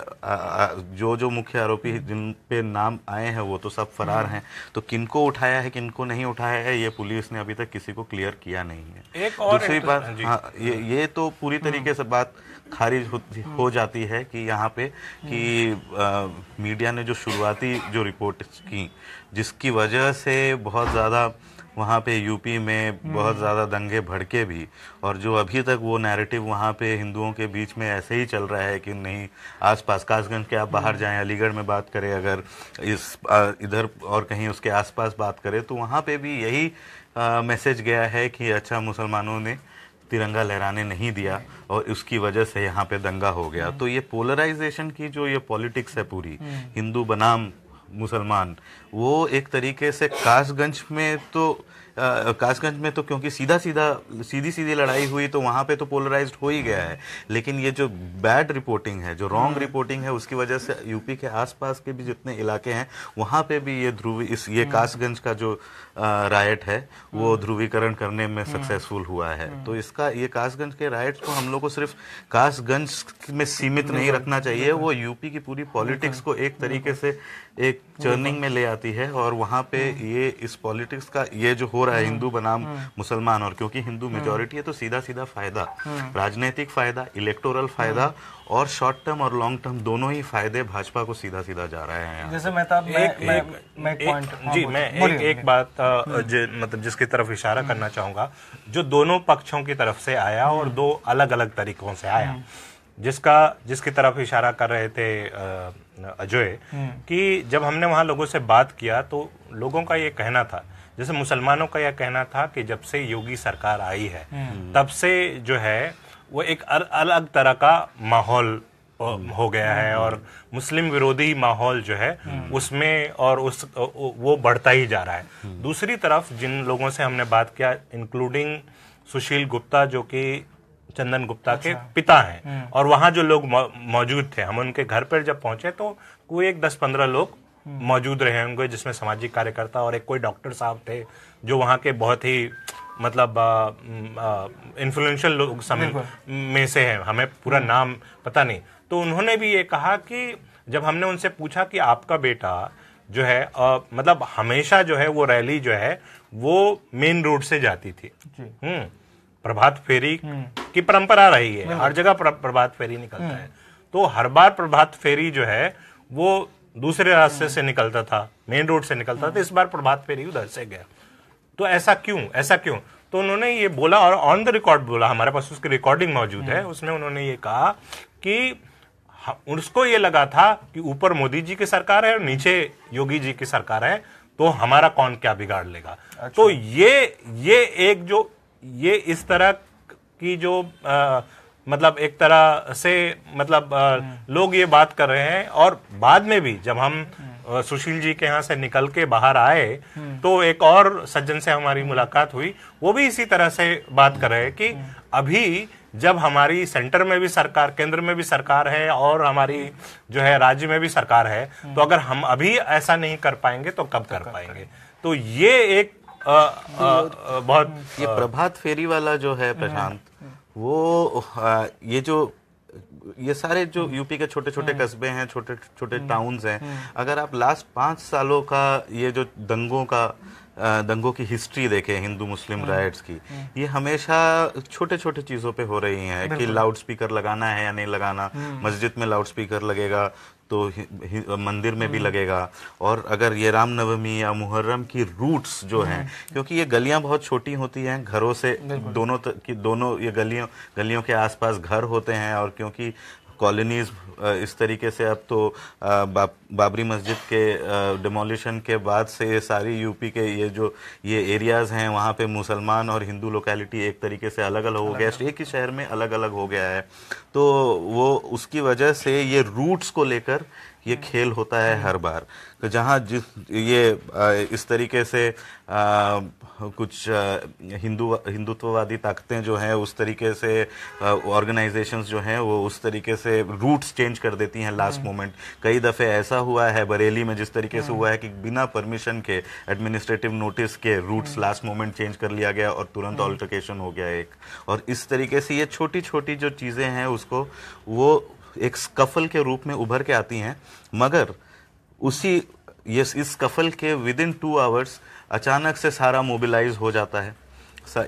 जो जो मुख्य आरोपी जिन पे नाम आए हैं वो तो सब फरार हम्म। हैं तो किनको उठाया है किनको नहीं उठाया है ये पुलिस ने अभी तक किसी को क्लियर किया नहीं है दूसरी बात हाँ, हाँ ये ये तो पूरी हम्म। तरीके से बात खारिज हो, हो जाती है कि यहाँ पे कि आ, मीडिया ने जो शुरुआती जो रिपोर्ट की जिसकी वजह से बहुत ज़्यादा वहाँ पे यूपी में बहुत हम्म। ज़्यादा दंगे भड़के भी और जो अभी तक वो नैरेटिव वहाँ पे हिंदुओं के बीच में ऐसे ही चल रहा है कि नहीं आस पास कासगंज के आप बाहर हम्म। जाएं अलीगढ़ में बात करें अगर इस इधर और कहीं उसके आसपास बात करें तो वहाँ पे भी यही मैसेज गया है कि अच्छा मुसलमानों ने तिरंगा लहराने नहीं दिया और उसकी वजह से यहाँ पे दंगा हो गया हम्म। तो ये पोलराइजेशन की जो ये पॉलिटिक्स है पूरी हम्म। हिंदू बनाम मुसलमान वो एक तरीके से कासगंज में तो कासगंज में तो क्योंकि सीधा सीधा सीधी सीधी लड़ाई हुई तो वहाँ पे तो पोलराइज हो ही गया है लेकिन ये जो बैड रिपोर्टिंग है जो रॉन्ग हम्म। रिपोर्टिंग है उसकी वजह से यूपी के आसपास के भी जितने इलाके हैं वहाँ पे भी ये ध्रुवी इस ये हम्म। कासगंज का जो रायट है वो हम्म। ध्रुवीकरण करने में सक्सेसफुल हुआ है तो इसका ये कासगंज के रायट को हम लोग को सिर्फ कासगंज में सीमित नहीं रखना चाहिए वो यूपी की पूरी पॉलिटिक्स को एक तरीके से एक चर्निंग में ले आता जाती है और वहाँ पे हम्म। ये इस पॉलिटिक्स का ये जो हो रहा है हम्म। हिंदू बनाम हम्म। मुसलमान और क्योंकि हिंदू मेजोरिटी है तो सीधा सीधा फायदा राजनीतिक फायदा इलेक्टोरल फायदा और शॉर्ट टर्म और लॉन्ग टर्म दोनों ही फायदे भाजपा को सीधा सीधा जा रहे हैं जैसे मेहताब तो एक, एक, मैं, मैं, एक, पॉइंट हाँ, जी मैं एक, एक हाँ, एक बात जे, मतलब जिसकी तरफ इशारा करना चाहूंगा जो दोनों पक्षों की तरफ से आया और दो अलग अलग तरीकों से आया जिसका जिसकी तरफ इशारा कर रहे थे अजय हम्म। कि जब हमने वहाँ लोगों से बात किया तो लोगों का ये कहना था जैसे मुसलमानों का यह कहना था कि जब से योगी सरकार आई है हम्म। तब से जो है वो एक अलग तरह का माहौल हम्म। हो गया है और मुस्लिम विरोधी माहौल जो है उसमें और उस वो बढ़ता ही जा रहा है दूसरी तरफ जिन लोगों से हमने बात किया इंक्लूडिंग सुशील गुप्ता जो कि चंदन गुप्ता अच्छा। के पिता हैं हम्म। और वहाँ जो लोग मौजूद थे हम उनके घर पर जब पहुंचे तो कोई एक दस पंद्रह लोग हम्म। मौजूद रहे उनके जिसमें सामाजिक कार्यकर्ता और एक कोई डॉक्टर साहब थे जो वहाँ के बहुत ही मतलब इन्फ्लुएंशियल लोग समय में से हैं हमें पूरा हम्म। नाम पता नहीं तो उन्होंने भी ये कहा कि जब हमने उनसे पूछा कि आपका बेटा जो है आ, मतलब हमेशा जो है वो रैली जो है वो मेन रोड से जाती थी हम्म प्रभात फेरी हम्म। की परंपरा रही है हर जगह प्रभात फेरी निकलता हम्म। है तो हर बार प्रभात फेरी जो है वो दूसरे रास्ते हम्म। से निकलता था मेन रोड से निकलता था तो इस बार प्रभात फेरी उधर से गया तो ऐसा क्यों ऐसा क्यों तो उन्होंने ये बोला और ऑन द रिकॉर्ड बोला हमारे पास उसकी रिकॉर्डिंग मौजूद है उसमें उन्होंने ये कहा कि उसको ये लगा था कि ऊपर मोदी जी की सरकार है और नीचे योगी जी की सरकार है तो हमारा कौन क्या बिगाड़ लेगा अच्छा। तो ये ये एक जो ये इस तरह की जो आ, मतलब एक तरह से मतलब आ, लोग ये बात कर रहे हैं और बाद में भी जब हम सुशील जी के यहाँ से निकल के बाहर आए तो एक और सज्जन से हमारी मुलाकात हुई वो भी इसी तरह से बात कर रहे हैं कि अभी जब हमारी सेंटर में भी सरकार केंद्र में भी सरकार है और हमारी जो है राज्य में भी सरकार है तो अगर हम अभी ऐसा नहीं कर पाएंगे तो कब कर पाएंगे तो ये एक बहुत ये प्रभात फेरी वाला जो है प्रशांत वो ये जो ये सारे जो हम्म। यूपी के छोटे छोटे हम्म। कस्बे हैं छोटे छोटे टाउन्स हैं हम्म। अगर आप लास्ट पांच सालों का ये जो दंगों का दंगों की हिस्ट्री देखें हिंदू मुस्लिम राइट्स की ये हमेशा छोटे छोटे चीज़ों पे हो रही हैं कि लाउड स्पीकर लगाना है या नहीं लगाना मस्जिद में लाउड स्पीकर लगेगा तो मंदिर में भी हम्म। लगेगा और अगर ये रामनवमी या मुहर्रम की रूट्स जो हम्म। हैं क्योंकि ये गलियां बहुत छोटी होती हैं घरों से दोनों की दोनों ये गलियों गलियों के आसपास घर होते हैं और क्योंकि कॉलोनीज इस तरीके से अब तो बाबरी मस्जिद के डिमोलिशन के बाद से सारी यूपी के ये जो ये एरियाज़ हैं वहाँ पे मुसलमान और हिंदू लोकेलिटी एक तरीके से अलग अलग हो गया है एक ही शहर में अलग अलग हो गया है तो वो उसकी वजह से ये रूट्स को लेकर ये हाँ। खेल होता है हाँ। हर बार तो जहाँ जिस ये इस तरीके से आ, कुछ हिंदू हिंदुत्ववादी ताकतें जो हैं उस तरीके से ऑर्गेनाइजेशंस जो हैं वो उस तरीके से रूट्स चेंज कर देती हैं लास्ट मोमेंट कई दफ़े ऐसा हुआ है बरेली में जिस तरीके से हुआ है कि बिना परमिशन के एडमिनिस्ट्रेटिव नोटिस के रूट्स लास्ट मोमेंट चेंज कर लिया गया और तुरंत ऑल्टरकेशन हो गया एक और इस तरीके से ये छोटी छोटी जो चीज़ें हैं उसको वो एक स्कफल के रूप में उभर के आती हैं मगर उसी ये इस स्कफल के विद इन टू आवर्स अचानक से सारा मोबिलाइज हो जाता है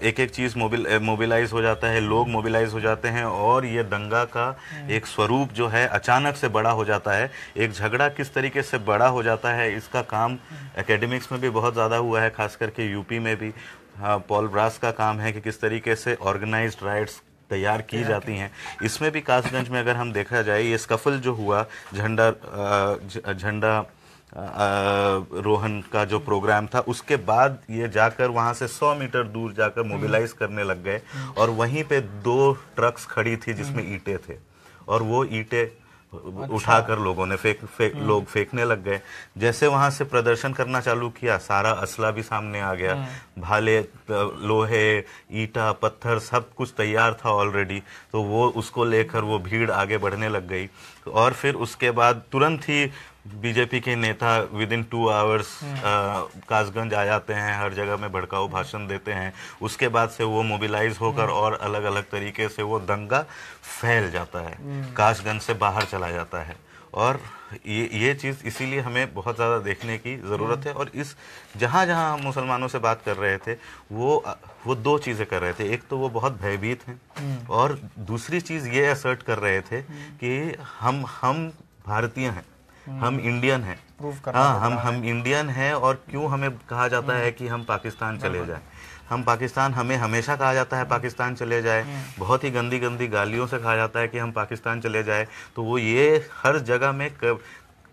एक एक चीज़ मोबिल मोबिलाइज हो जाता है लोग मोबिलाइज हो जाते हैं और ये दंगा का हम्म। एक स्वरूप जो है अचानक से बड़ा हो जाता है एक झगड़ा किस तरीके से बड़ा हो जाता है इसका काम एकेडमिक्स हम्म। में भी बहुत ज़्यादा हुआ है खास करके यूपी में भी हाँ पॉल ब्रास का काम है कि किस तरीके से ऑर्गेनाइज्ड राइट्स तैयार की जाती हैं इसमें भी कासगंज में अगर हम देखा जाए ये स्कफल जो हुआ झंडा झंडा रोहन का जो प्रोग्राम था उसके बाद ये जाकर वहाँ से 100 मीटर दूर जाकर हम्म। मोबिलाइज करने लग गए हम्म। और वहीं पे दो ट्रक्स खड़ी थी जिसमें हम्म। ईटे थे और वो ईटे अच्छा। उठाकर लोगों ने फेंक फेक, हम्म। लोग फेंकने लग गए जैसे वहां से प्रदर्शन करना चालू किया सारा असला भी सामने आ गया हम्म। भाले लोहे ईटा पत्थर सब कुछ तैयार था ऑलरेडी तो वो उसको लेकर वो भीड़ आगे बढ़ने लग गई और फिर उसके बाद तुरंत ही बीजेपी के नेता within two hours Kasganj आ जाते हैं हर जगह में भड़काऊ भाषण देते हैं उसके बाद से वो मोबिलाइज होकर हम्म। और अलग अलग तरीके से वो दंगा फैल जाता है हम्म। कासगंज से बाहर चला जाता है और ये ये चीज़ इसीलिए हमें बहुत ज़्यादा देखने की ज़रूरत हम्म। है और इस जहाँ जहाँ हम मुसलमानों से बात कर रहे थे वो वो दो चीज़ें कर रहे थे एक तो वो बहुत भयभीत हैं और दूसरी चीज़ ये असर्ट कर रहे थे कि हम हम भारतीय हैं हम इंडियन हम्म। हैं हाँ हम हम इंडियन हैं और क्यों हमें कहा जाता है हम्म। कि हम पाकिस्तान चले जाएं हम पाकिस्तान हमें हमेशा कहा जाता है पाकिस्तान चले जाए हम्म। बहुत ही गंदी गंदी गालियों से कहा जाता है कि हम पाकिस्तान चले जाए तो वो ये हर जगह में कर,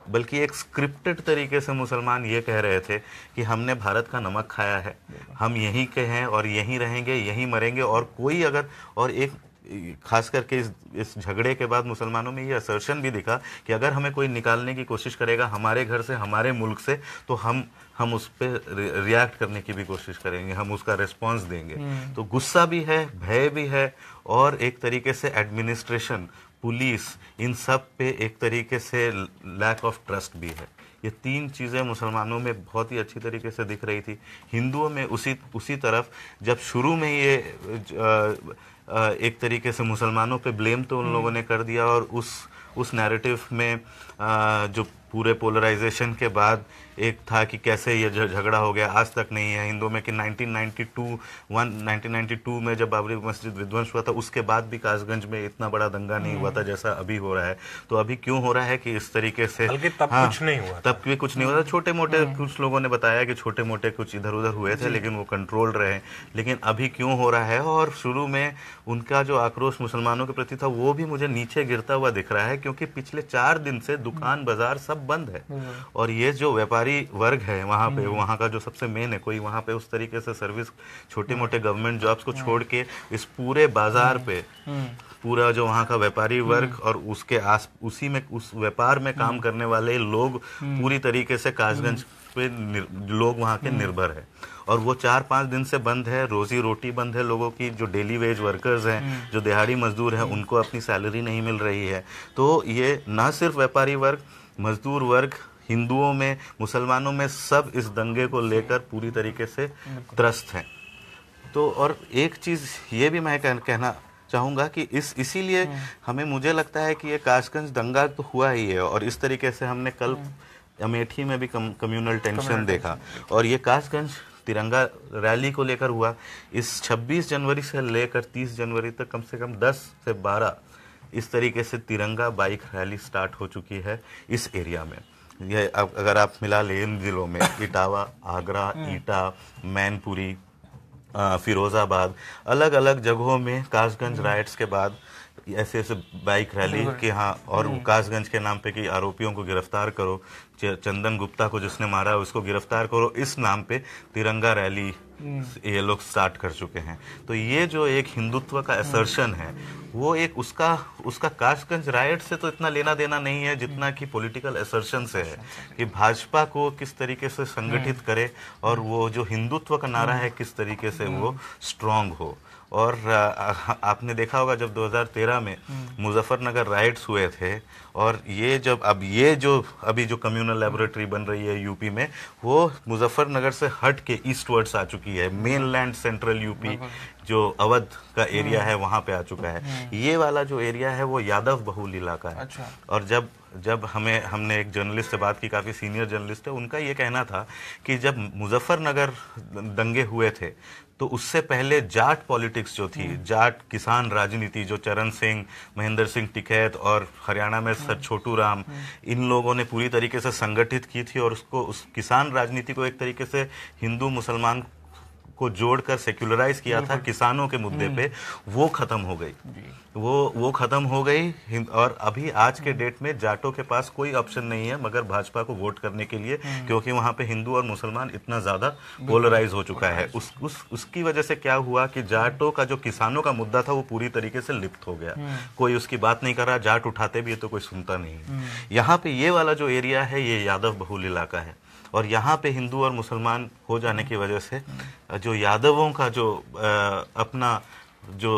बल्कि एक स्क्रिप्टेड तरीके से मुसलमान ये कह रहे थे कि हमने भारत का नमक खाया है हम यहीं के हैं और यहीं रहेंगे यहीं मरेंगे और कोई अगर और एक खास करके इस इस झगड़े के बाद मुसलमानों में ये असर्शन भी दिखा कि अगर हमें कोई निकालने की कोशिश करेगा हमारे घर से हमारे मुल्क से तो हम हम उस पर रिएक्ट करने की भी कोशिश करेंगे हम उसका रिस्पॉन्स देंगे हम्म। तो गुस्सा भी है भय भी है और एक तरीके से एडमिनिस्ट्रेशन पुलिस इन सब पे एक तरीके से लैक ऑफ ट्रस्ट भी है ये तीन चीज़ें मुसलमानों में बहुत ही अच्छी तरीके से दिख रही थी हिंदुओं में उसी उसी तरफ जब शुरू में ये एक तरीके से मुसलमानों पे ब्लेम तो उन लोगों ने कर दिया और उस उस नैरेटिव में जो पूरे पोलराइजेशन के बाद एक था कि कैसे ये झगड़ा हो गया आज तक नहीं है हिंदुओं में कि 1992 वन 1992 में जब बाबरी मस्जिद विध्वंस हुआ था उसके बाद भी कासगंज में इतना बड़ा दंगा नहीं हुआ था हम्म। जैसा अभी हो रहा है तो अभी क्यों हो रहा है कि इस तरीके से तब हाँ, कुछ नहीं हुआ तब भी कुछ नहीं हुआ था छोटे मोटे हम्म। कुछ लोगों ने बताया कि छोटे मोटे कुछ इधर उधर हुए थे लेकिन वो कंट्रोल रहे लेकिन अभी क्यों हो रहा है और शुरू में उनका जो आक्रोश मुसलमानों के प्रति था वो भी मुझे नीचे गिरता हुआ दिख रहा है क्योंकि पिछले चार दिन से दुकान हम्म। बाजार सब सब बंद है हम्म। और ये जो व्यापारी वर्ग है वहाँ पे हम्म। वहाँ का जो सबसे मेन है कोई वहाँ पे उस तरीके से सर्विस छोटे मोटे गवर्नमेंट जॉब्स को हम्म। छोड़ के इस पूरे बाजार पे पूरा जो वहाँ का व्यापारी वर्ग और उसके आस उसी में उस व्यापार में काम करने वाले लोग पूरी तरीके से कासगंज पे लोग वहाँ के निर्भर है और वो चार पाँच दिन से बंद है रोजी रोटी बंद है लोगों की जो डेली वेज वर्कर्स हैं जो दिहाड़ी मजदूर हैं उनको अपनी सैलरी नहीं मिल रही है तो ये ना सिर्फ व्यापारी वर्ग मजदूर वर्ग हिंदुओं में मुसलमानों में सब इस दंगे को लेकर पूरी तरीके से त्रस्त हैं तो और एक चीज़ ये भी मैं कहना चाहूँगा कि इस इसीलिए हम्म। हमें मुझे लगता है कि ये काशगंज दंगा तो हुआ ही है और इस तरीके से हमने कल हम्म। अमेठी में भी कम, कम्युनल टेंशन देखा और ये काशगंज तिरंगा रैली को लेकर हुआ इस 26 जनवरी से लेकर 30 जनवरी तक कम से कम 10 से 12 इस तरीके से तिरंगा बाइक रैली स्टार्ट हो चुकी है इस एरिया में ये अब अगर आप मिला लें इन ज़िलों में इटावा आगरा हम्म। ईटा मैनपुरी फिरोज़ाबाद अलग अलग जगहों में कासगंज राइट्स हम्म। के बाद ऐसे ऐसे बाइक रैली कि हाँ और हम्म। कासगंज के नाम पे कि आरोपियों को गिरफ्तार करो चंदन गुप्ता को जिसने मारा उसको गिरफ्तार करो इस नाम पे तिरंगा रैली ये लोग स्टार्ट कर चुके हैं तो ये जो एक हिंदुत्व का असर्शन हाँ। है वो एक उसका उसका काशगंज राइट से तो इतना लेना देना नहीं है जितना हाँ। कि पॉलिटिकल असर्शन से है अच्छा, अच्छा। कि भाजपा को किस तरीके से संगठित हाँ। करे और वो जो हिंदुत्व का नारा है किस तरीके से वो स्ट्रांग हो और आपने देखा होगा जब 2013 में हम्म। मुजफ्फरनगर राइट्स हुए थे और ये जब अब ये जो अभी जो कम्युनल लेबोरेटरी बन रही है यूपी में वो मुजफ्फरनगर से हट के ईस्टवर्ड्स आ चुकी है हम्म। मेन लैंड सेंट्रल यूपी जो अवध का एरिया हम्म। है वहाँ पे आ चुका है ये वाला जो एरिया है वो यादव बहुल इलाका है अच्छा। और जब जब हमें हमने एक जर्नलिस्ट से बात की काफ़ी सीनियर जर्नलिस्ट है उनका ये कहना था कि जब मुजफ्फरनगर दंगे हुए थे तो उससे पहले जाट पॉलिटिक्स जो थी हम्म। जाट किसान राजनीति जो चरण सिंह महेंद्र सिंह टिकैत और हरियाणा में सर हम्म। छोटू राम हम्म। इन लोगों ने पूरी तरीके से संगठित की थी और उसको उस किसान राजनीति को एक तरीके से हिंदू मुसलमान को जोड़कर सेक्युलराइज किया था हम्म। किसानों के मुद्दे हम्म। पे वो खत्म हो गई वो वो खत्म हो गई और अभी आज के हम्म। डेट में जाटों के पास कोई ऑप्शन नहीं है मगर भाजपा को वोट करने के लिए क्योंकि वहां पे हिंदू और मुसलमान इतना ज्यादा पोलराइज हो चुका है उस उस उसकी वजह से क्या हुआ कि जाटों का जो किसानों का मुद्दा था वो पूरी तरीके से लिप्त हो गया कोई उसकी बात नहीं कर रहा जाट उठाते भी है तो कोई सुनता नहीं यहाँ पे ये वाला जो एरिया है ये यादव बहुल इलाका है और यहाँ पे हिंदू और मुसलमान हो जाने की वजह से जो यादवों का जो अपना जो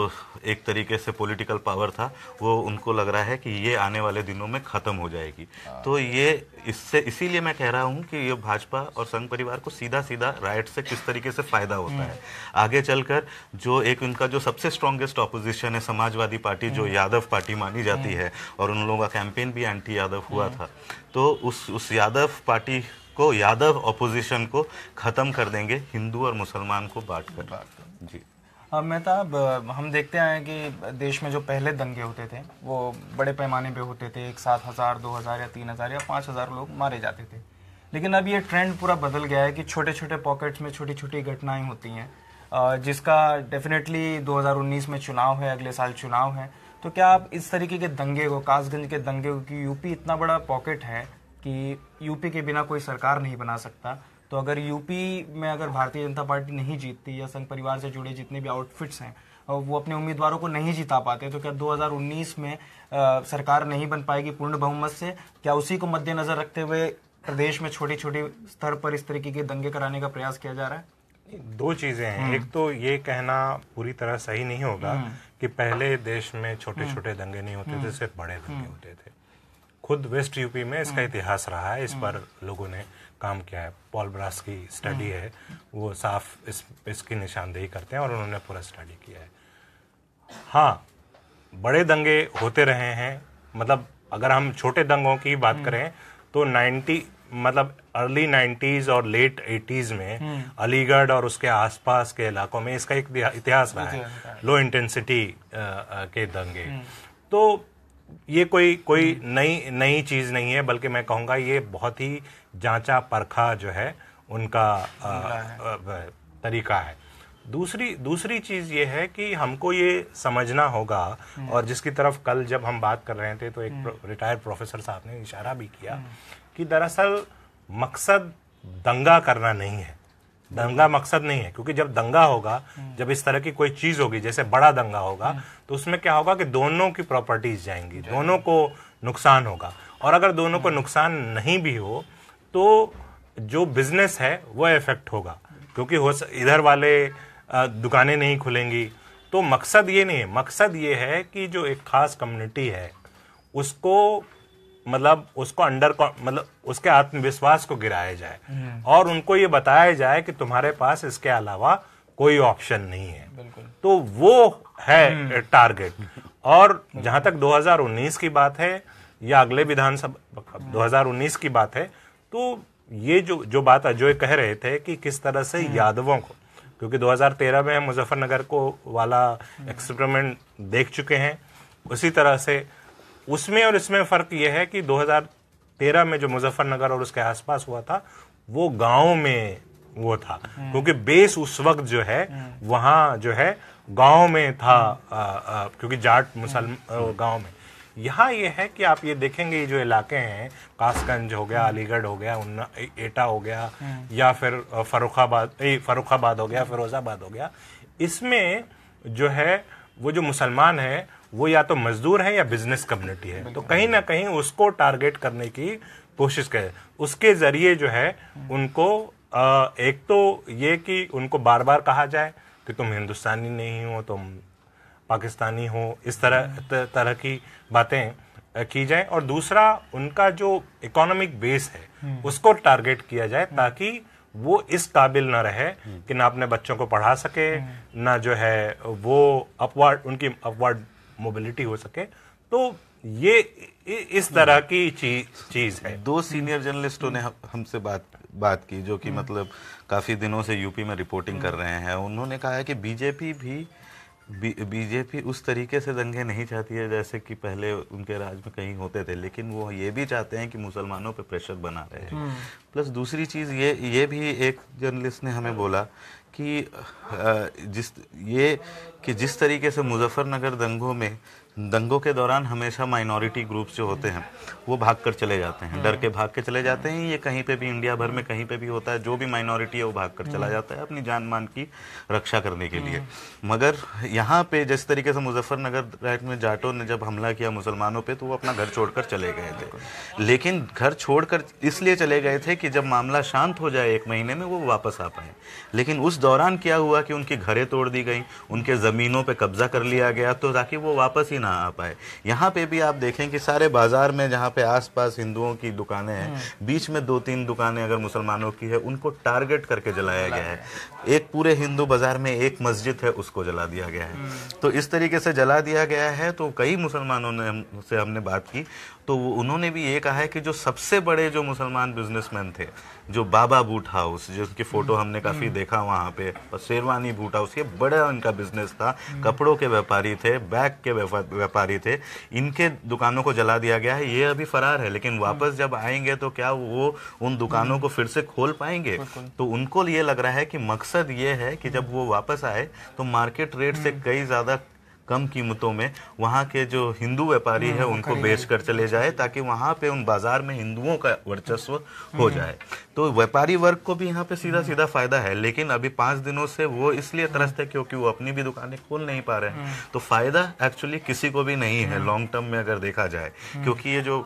एक तरीके से पॉलिटिकल पावर था वो उनको लग रहा है कि ये आने वाले दिनों में ख़त्म हो जाएगी तो ये इससे इसीलिए मैं कह रहा हूँ कि ये भाजपा और संघ परिवार को सीधा सीधा राइट से किस तरीके से फ़ायदा होता है हम्म। आगे चलकर जो एक उनका जो सबसे स्ट्रॉन्गेस्ट ऑपोजिशन है समाजवादी पार्टी जो हम्म। यादव पार्टी मानी जाती हम्म। है और उन लोगों का कैंपेन भी एंटी यादव हुआ था तो उस उस यादव पार्टी को यादव अपोजिशन को ख़त्म कर देंगे हिंदू और मुसलमान को बांट कर जी हाँ, मेहताब हम देखते आए कि देश में जो पहले दंगे होते थे वो बड़े पैमाने पे होते थे एक साथ हज़ार दो हज़ार या तीन हज़ार या पाँच हज़ार लोग मारे जाते थे लेकिन अब ये ट्रेंड पूरा बदल गया है कि छोटे छोटे पॉकेट्स में छोटी छोटी घटनाएं होती हैं जिसका डेफिनेटली 2019 में चुनाव है अगले साल चुनाव है तो क्या आप इस तरीके के दंगे को कासगंज के दंगे को कि यूपी इतना बड़ा पॉकेट है कि यूपी के बिना कोई सरकार नहीं बना सकता तो अगर यूपी में अगर भारतीय जनता पार्टी नहीं जीतती या संघ परिवार से जुड़े जितने भी आउटफिट्स हैं वो अपने उम्मीदवारों को नहीं जीता पाते तो क्या 2019 में आ, सरकार नहीं बन पाएगी पूर्ण बहुमत से क्या उसी को मद्देनजर रखते हुए प्रदेश में छोटे छोटे स्तर पर इस तरीके के दंगे कराने का प्रयास किया जा रहा है दो चीजें हैं हम्म। एक तो ये कहना पूरी तरह सही नहीं होगा हम्म। कि पहले देश में छोटे छोटे हम्म। दंगे नहीं होते थे सिर्फ बड़े दंगे होते थे खुद वेस्ट यूपी में इसका हम्म। इतिहास रहा है इस पर हम्म। लोगों ने काम किया है पॉल ब्रास की स्टडी हम्म। है वो साफ इस इसकी निशानदेही करते हैं और उन्होंने पूरा स्टडी किया है हाँ बड़े दंगे होते रहे हैं मतलब अगर हम छोटे दंगों की बात करें तो 90 मतलब अर्ली 90s और लेट 80s में अलीगढ़ और उसके आसपास के इलाकों में इसका एक इतिहास रहा है लो इंटेंसिटी के दंगे तो ये कोई कोई नई नई चीज़ नहीं है बल्कि मैं कहूँगा ये बहुत ही जांचा परखा जो है उनका आ, है। तरीका है दूसरी दूसरी चीज़ ये है कि हमको ये समझना होगा हम्म। और जिसकी तरफ कल जब हम बात कर रहे थे तो एक हम्म। प्रो, रिटायर्ड प्रोफेसर साहब ने इशारा भी किया हम्म। कि दरअसल मकसद दंगा करना नहीं है दंगा मकसद नहीं है क्योंकि जब दंगा होगा हम्म। जब इस तरह की कोई चीज होगी जैसे बड़ा दंगा होगा हम्म। तो उसमें क्या होगा कि दोनों की प्रॉपर्टीज जाएंगी दोनों को नुकसान होगा और अगर दोनों को हम्म। नुकसान नहीं भी हो तो जो बिजनेस है वो इफेक्ट होगा क्योंकि हो इधर वाले दुकानें नहीं खुलेंगी तो मकसद ये नहीं है मकसद ये है कि जो एक खास कम्युनिटी है उसको मतलब उसको अंडर मतलब उसके आत्मविश्वास को गिराया जाए हम्म। और उनको ये बताया जाए कि तुम्हारे पास इसके अलावा कोई ऑप्शन नहीं है तो वो है हम्म। टारगेट और जहां तक 2019 की बात है या अगले विधानसभा 2019 हम्म। की बात है तो ये जो जो बात अजय कह रहे थे कि किस तरह से यादवों को क्योंकि 2013 में मुजफ्फरनगर को वाला एक्सपेरिमेंट देख चुके हैं उसी तरह से उसमें और इसमें फ़र्क यह है कि 2013 में जो मुजफ्फरनगर और उसके आसपास हुआ था वो गाँव में वो था हम्म। क्योंकि बेस उस वक्त जो है हम्म। वहाँ जो है गाँव में था आ, आ, क्योंकि जाट मुसल हम्म। गाँव में यहाँ ये है कि आप ये देखेंगे ये जो इलाके हैं कासगंज हो गया अलीगढ़ हो गया उन्ना एटा हो गया या फिर फरुखाबाद फरुखाबाद हो गया फिरोजाबाद हो गया इसमें जो है वो जो मुसलमान है वो या तो मजदूर है या बिजनेस कम्युनिटी है तो कहीं ना कहीं उसको टारगेट करने की कोशिश करे उसके जरिए जो है उनको आ, एक तो ये कि उनको बार बार कहा जाए कि तुम हिंदुस्तानी नहीं हो तुम पाकिस्तानी हो इस तरह तरह की बातें की जाए और दूसरा उनका जो इकोनॉमिक बेस है हम्म। उसको टारगेट किया जाए ताकि वो इस काबिल ना रहे हम्म। कि ना अपने बच्चों को पढ़ा सके हम्म। ना जो है वो अपवार्ड उनकी अपवार्ड मोबिलिटी हो सके तो ये इस तरह की चीज है दो सीनियर जर्नलिस्टों ने हमसे बात बात की जो कि हम्म। मतलब काफ़ी दिनों से यूपी में रिपोर्टिंग हम्म। कर रहे हैं उन्होंने कहा है कि बीजेपी भी बीजेपी उस तरीके से दंगे नहीं चाहती है जैसे कि पहले उनके राज में कहीं होते थे लेकिन वो ये भी चाहते हैं कि मुसलमानों पे प्रेशर बना रहे हम्म। प्लस दूसरी चीज़ ये ये भी एक जर्नलिस्ट ने हमें हाँ। बोला कि जिस ये कि जिस तरीके से मुजफ्फरनगर दंगों में दंगों के दौरान हमेशा माइनॉरिटी ग्रुप्स जो होते हैं वो भाग कर चले जाते हैं डर के भाग के चले जाते हैं ये कहीं पे भी इंडिया भर में कहीं पे भी होता है जो भी माइनॉरिटी है वो भाग कर चला हम्म। जाता है अपनी जान मान की रक्षा करने के लिए मगर यहाँ पे जिस तरीके से मुजफ्फरनगर राइट में जाटों ने जब हमला किया मुसलमानों पर तो वो अपना घर छोड़ चले गए थे लेकिन घर छोड़ इसलिए चले गए थे कि जब मामला शांत हो जाए एक महीने में वो वापस आ पाए लेकिन उस दौरान क्या हुआ कि उनकी घरें तोड़ दी गई उनके ज़मीनों पर कब्जा कर लिया गया तो ताकि वो वापस ही ना आ पाए यहाँ पे भी आप देखें कि सारे बाजार में जहाँ पे आसपास हिंदुओं की दुकानें हैं हम्म। बीच में दो तीन दुकानें अगर मुसलमानों की है उनको टारगेट करके जलाया गया है एक पूरे हिंदू बाजार में एक मस्जिद है उसको जला दिया गया है तो इस तरीके से जला दिया गया है तो कई मुसलमानों ने से हमने बात की तो उन्होंने भी ये कहा है कि जो सबसे बड़े जो मुसलमान बिजनेसमैन थे जो बाबा बूट हाउस जिसकी फ़ोटो हमने काफ़ी देखा वहां पे और शेरवानी बूट हाउस ये बड़ा इनका बिजनेस था कपड़ों के व्यापारी थे बैग के व्यापारी थे इनके दुकानों को जला दिया गया है ये अभी फरार है लेकिन वापस जब आएंगे तो क्या वो उन दुकानों को फिर से खोल पाएंगे तो उनको ये लग रहा है कि मकसद मकसद ये है कि जब वो वापस आए तो मार्केट रेट से कई ज़्यादा कम कीमतों में वहाँ के जो हिंदू व्यापारी है हम्म, उनको बेच कर चले जाए ताकि वहाँ पे उन बाजार में हिंदुओं का वर्चस्व हो हम्म। जाए तो व्यापारी वर्ग को भी यहाँ पे सीधा सीधा फायदा है लेकिन अभी पांच दिनों से वो इसलिए त्रस्त है क्योंकि वो अपनी भी दुकानें खोल नहीं पा रहे हैं हम्म। तो फायदा एक्चुअली किसी को भी नहीं है लॉन्ग टर्म में अगर देखा जाए क्योंकि ये जो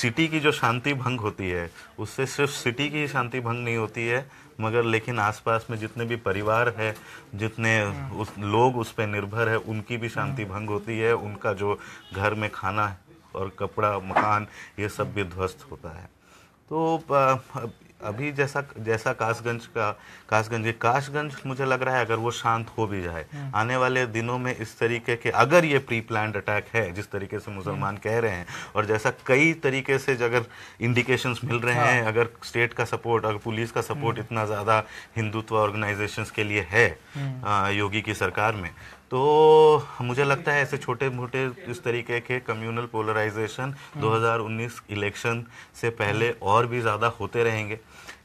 सिटी की जो शांति भंग होती है उससे सिर्फ सिटी की शांति भंग नहीं होती है मगर लेकिन आसपास में जितने भी परिवार है जितने हम्म। उस लोग उस पर निर्भर है उनकी भी शांति हम्म। भंग होती है उनका जो घर में खाना और कपड़ा मकान ये सब भी ध्वस्त होता है तो अभी जैसा जैसा कासगंज का कासगंज कासगंज मुझे लग रहा है अगर वो शांत हो भी जाए हम्म। आने वाले दिनों में इस तरीके के अगर ये प्री प्लान अटैक है जिस तरीके से मुसलमान हम्म। कह रहे हैं और जैसा कई तरीके से अगर इंडिकेशंस मिल रहे हैं हाँ। अगर स्टेट का सपोर्ट अगर पुलिस का सपोर्ट हम्म। इतना ज़्यादा हिंदुत्व ऑर्गेनाइजेशंस के लिए है आ, योगी की सरकार में तो मुझे लगता है ऐसे छोटे मोटे इस तरीके के कम्युनल पोलराइजेशन 2019 इलेक्शन से पहले और भी ज़्यादा होते रहेंगे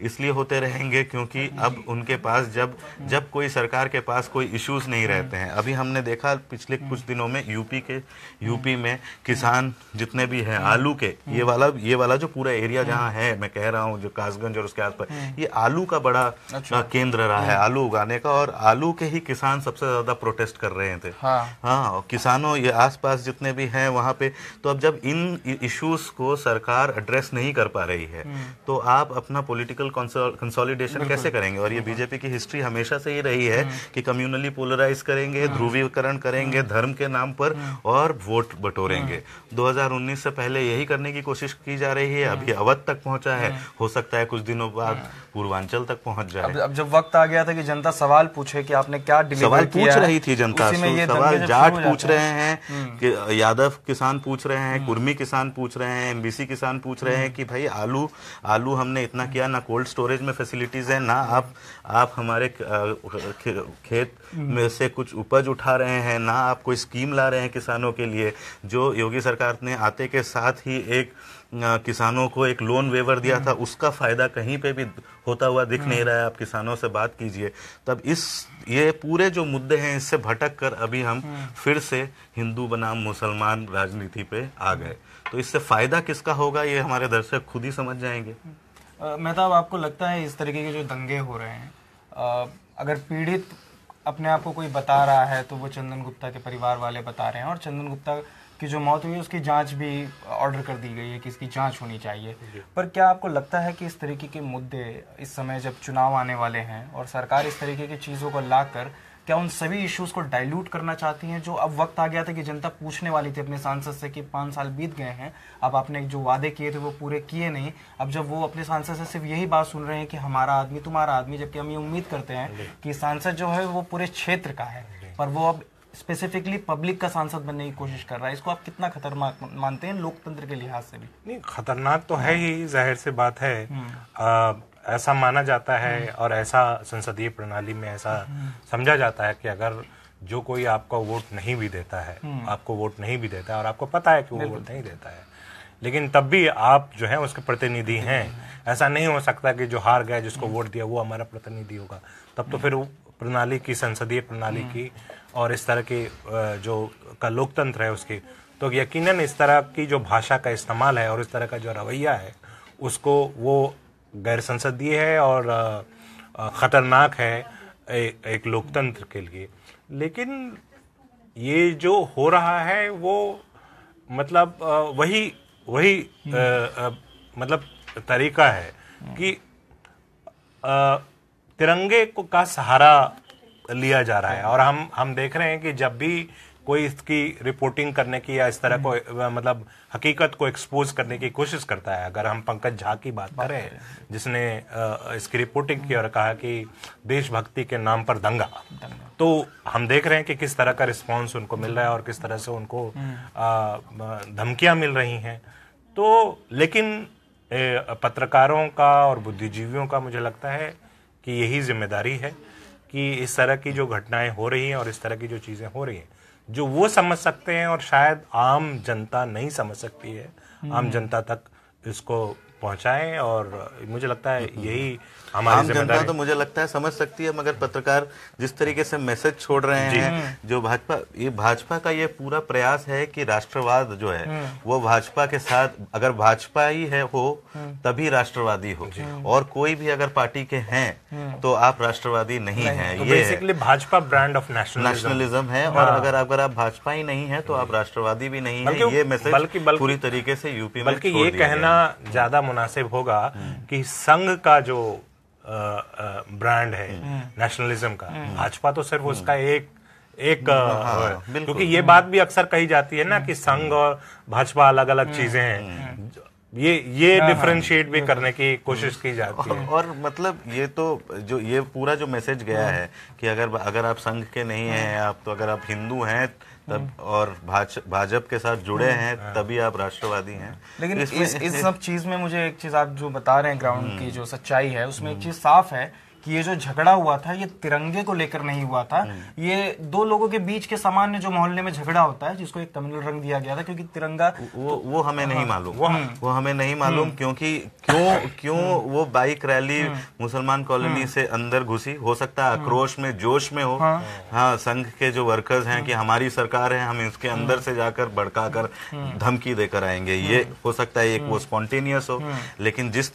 इसलिए होते रहेंगे क्योंकि अब उनके पास जब जब कोई सरकार के पास कोई इश्यूज नहीं रहते हैं अभी हमने देखा पिछले कुछ दिनों में यूपी के यूपी में किसान जितने भी हैं आलू के ये वाला ये वाला जो पूरा एरिया जहाँ है मैं कह रहा हूँ जो कासगंज और उसके आसपास ये आलू का बड़ा अच्छा। केंद्र रहा है आलू उगाने का और आलू के ही किसान सबसे ज्यादा प्रोटेस्ट कर रहे थे हाँ, हाँ किसानों ये आस जितने भी हैं वहाँ पे तो अब जब इन इशूज को सरकार एड्रेस नहीं कर पा रही है हम्म। तो आप अपना पोलिटिकल कम्युनल कंसोलिडेशन कैसे करेंगे और ये बीजेपी हाँ, हाँ। की हिस्ट्री हमेशा से ही रही है हाँ। कि कम्युनली पोलराइज करेंगे ध्रुवीकरण करेंगे धर्म के नाम पर और वोट बटोरेंगे 2019 से पहले यही करने की कोशिश की जा रही है अभी अवध तक पहुंचा है हो सकता है कुछ दिनों बाद पूर्वांचल तक पहुंच जाए अब, अब जब वक्त आ गया था कि जनता सवाल पूछे कि आपने क्या सवाल पूछ रही थी जनता सवाल जाट पूछ रहे हैं हम्म। कि यादव किसान पूछ रहे हैं हम्म। कुर्मी किसान पूछ रहे हैं एमबीसी किसान पूछ रहे हैं हम्म। कि भाई आलू आलू हमने इतना किया ना कोड कोल्ड स्टोरेज में फैसिलिटीज़ है ना आप आप हमारे खेत में से कुछ उपज उठा रहे हैं ना आप कोई स्कीम ला रहे हैं किसानों के लिए जो योगी सरकार ने आते के साथ ही एक किसानों को एक लोन वेवर दिया था उसका फ़ायदा कहीं पे भी होता हुआ दिख नहीं रहा है आप किसानों से बात कीजिए तब इस ये पूरे जो मुद्दे हैं इससे भटक कर अभी हम फिर से हिंदू बनाम मुसलमान राजनीति पे आ गए तो इससे फ़ायदा किसका होगा ये हमारे दर्शक खुद ही समझ जाएंगे मेहताब तो आपको लगता है इस तरीके के जो दंगे हो रहे हैं अगर पीड़ित अपने आप को कोई बता रहा है तो वो चंदन गुप्ता के परिवार वाले बता रहे हैं और चंदन गुप्ता की जो मौत हुई उसकी जांच भी ऑर्डर कर दी गई है कि इसकी जांच होनी चाहिए पर क्या आपको लगता है कि इस तरीके के मुद्दे इस समय जब चुनाव आने वाले हैं और सरकार इस तरीके की चीज़ों को लाकर कर क्या उन सभी इश्यूज को डाइल्यूट करना चाहती हैं जो अब वक्त आ गया था कि जनता पूछने वाली थी अपने सांसद से कि पांच साल बीत गए हैं अब आपने जो वादे किए थे वो पूरे किए नहीं अब जब वो अपने सांसद से सिर्फ यही बात सुन रहे हैं कि हमारा आदमी तुम्हारा आदमी जबकि हम ये उम्मीद करते हैं कि सांसद जो है वो पूरे क्षेत्र का है पर वो अब स्पेसिफिकली पब्लिक का सांसद बनने की कोशिश कर रहा है इसको आप कितना खतरनाक मानते हैं लोकतंत्र के लिहाज से भी नहीं खतरनाक तो है ही जाहिर से बात है हम्म। ऐसा माना जाता है हम्म। और ऐसा संसदीय प्रणाली में ऐसा हम्म। समझा जाता है कि अगर जो कोई आपका वोट नहीं भी देता है हम्म। आपको वोट नहीं भी देता है और आपको पता है कि वो वोट नहीं देता है लेकिन तब भी आप जो है उसके प्रतिनिधि हैं ऐसा नहीं हो सकता कि जो हार गए जिसको वोट दिया वो हमारा प्रतिनिधि होगा तब तो फिर प्रणाली की संसदीय प्रणाली की और इस तरह की जो का लोकतंत्र है उसकी तो यकीनन इस तरह की जो भाषा का इस्तेमाल है और इस तरह का जो रवैया है उसको वो गैर संसदीय है और ख़तरनाक है एक लोकतंत्र के लिए लेकिन ये जो हो रहा है वो मतलब वही वही आ, मतलब तरीका है कि आ, तिरंगे को का सहारा लिया जा रहा है और हम हम देख रहे हैं कि जब भी कोई इसकी रिपोर्टिंग करने की या इस तरह को हम्म। मतलब हकीकत को एक्सपोज करने की कोशिश करता है अगर हम पंकज झा की बात करें जिसने इसकी रिपोर्टिंग की हम्म। और कहा कि देशभक्ति के नाम पर दंगा तो हम देख रहे हैं कि किस तरह का रिस्पॉन्स उनको मिल रहा है और किस तरह से उनको हम्म। धमकियां मिल रही हैं तो लेकिन पत्रकारों का और बुद्धिजीवियों का मुझे लगता है कि यही जिम्मेदारी है कि इस तरह की जो घटनाएं हो रही हैं और इस तरह की जो चीज़ें हो रही हैं जो वो समझ सकते हैं और शायद आम जनता नहीं समझ सकती है आम हम्म। जनता तक इसको पहुंचाएं और मुझे लगता है हम्म। यही आम जनता तो मुझे लगता है समझ सकती है मगर पत्रकार जिस तरीके से मैसेज छोड़ रहे हैं जो भाजपा ये भाजपा का ये पूरा प्रयास है कि राष्ट्रवाद जो है हम्म। वो भाजपा के साथ अगर भाजपा ही है हो हम्म। तभी राष्ट्रवादी हो और कोई भी अगर पार्टी के हैं तो आप राष्ट्रवादी नहीं, नहीं है तो ये basically Bhajpa brand of nationalism है और हाँ। अगर अगर आप भाजपा ही नहीं है तो आप राष्ट्रवादी भी नहीं है ये मैसेज पूरी तरीके से यूपी में बल्कि ये कहना ज्यादा मुनासिब होगा कि संघ का जो ब्रांड है नेशनलिज्म हम्म। का हम्म। भाजपा तो सिर्फ हम्म। उसका एक एक हाँ, हाँ, क्योंकि ये बात भी अक्सर कही जाती है ना कि संघ और भाजपा अलग अलग चीजें हैं ये ये डिफ्रेंशिएट हाँ, भी करने की कोशिश की जाती है और मतलब ये तो जो ये पूरा जो मैसेज गया है कि अगर अगर आप संघ के नहीं हैं आप तो अगर आप हिंदू हैं तब हम्म। और भाजपा के साथ जुड़े हम्म। हैं हाँ। तभी आप राष्ट्रवादी हैं लेकिन इस इस सब चीज में मुझे एक चीज आप जो बता रहे हैं ग्राउंड हम्म। की जो सच्चाई है उसमें एक चीज साफ है कि ये जो झगड़ा हुआ था ये तिरंगे को लेकर नहीं हुआ था हम्म। ये दो लोगों के बीच के सामान्य जो मोहल्ले में झगड़ा होता है जिसको एक तमिल रंग दिया गया था क्योंकि तिरंगा वो वो हमें तो- नहीं हाँ। मालूम हम्म। वो हमें नहीं मालूम हम्म। क्योंकि क्यों क्यों वो बाइक रैली मुसलमान कॉलोनी से अंदर घुसी हो सकता है आक्रोश में जोश में हो हाँ, हाँ संघ के जो वर्कर्स हैं कि हमारी सरकार है हम इसके अंदर से जाकर भड़का कर धमकी देकर आएंगे ये हो सकता है एक वो स्पॉन्टेनियस हो लेकिन जिस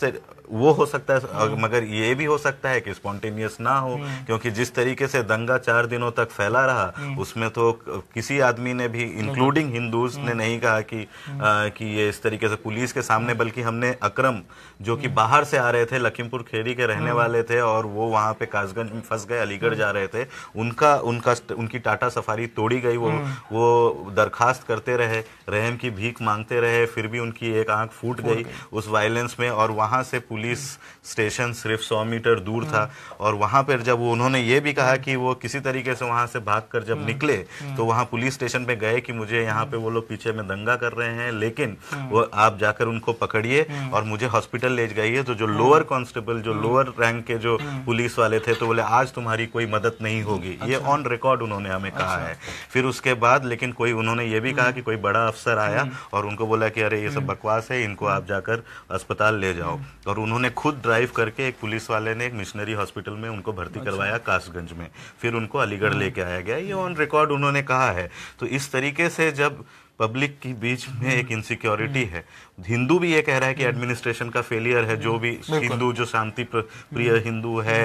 वो हो सकता है मगर ये भी हो सकता है कि स्पॉन्टेनियस ना हो हम्म। क्योंकि जिस तरीके से दंगा चार दिनों तक फैला रहा हम्म। उसमें तो किसी आदमी ने भी इंक्लूडिंग हिंदू ने हम्म। नहीं कहा कि आ, कि ये इस तरीके से पुलिस के सामने बल्कि हमने अक्रम जो कि बाहर से आ रहे थे लखीमपुर खेड़ी के रहने वाले थे और वो वहां पे कासगंज में फंस गए अलीगढ़ जा रहे थे उनका उनका उनकी टाटा सफारी तोड़ी गई वो वो दरखास्त करते रहे रहम की भीख मांगते रहे फिर भी उनकी एक आंख फूट गई उस वायलेंस में और वहां से पुलिस स्टेशन सिर्फ सौ मीटर दूर था था और वहाँ पर जब उन्होंने ये भी कहा कि वो किसी तरीके से वहाँ से भाग जब हम्म, निकले हम्म। तो वहाँ पुलिस स्टेशन पे गए कि मुझे यहाँ पे वो लोग पीछे में दंगा कर रहे हैं लेकिन हम्म। वो आप जाकर उनको पकड़िए और मुझे हॉस्पिटल ले जाइए तो जो लोअर कॉन्स्टेबल जो लोअर रैंक के जो पुलिस वाले थे तो बोले आज तुम्हारी कोई मदद नहीं होगी ये ऑन अच्छा। रिकॉर्ड उन्होंने हमें कहा अच्छा। है फिर उसके बाद लेकिन कोई उन्होंने ये भी कहा कि कोई बड़ा अफसर आया और उनको बोला कि अरे ये सब बकवास है इनको आप जाकर अस्पताल ले जाओ और उन्होंने खुद ड्राइव करके एक पुलिस वाले ने एक मिशनरी सरकारी हॉस्पिटल में उनको भर्ती अच्छा। करवाया कासगंज में फिर उनको अलीगढ़ हाँ। लेके आया गया ये ऑन रिकॉर्ड उन्होंने कहा है तो इस तरीके से जब पब्लिक के बीच में एक इनसिक्योरिटी है हिंदू भी ये कह रहा है कि एडमिनिस्ट्रेशन हम्म। का फेलियर है जो भी हिंदू जो शांति प्रिय हम्म। हिंदू है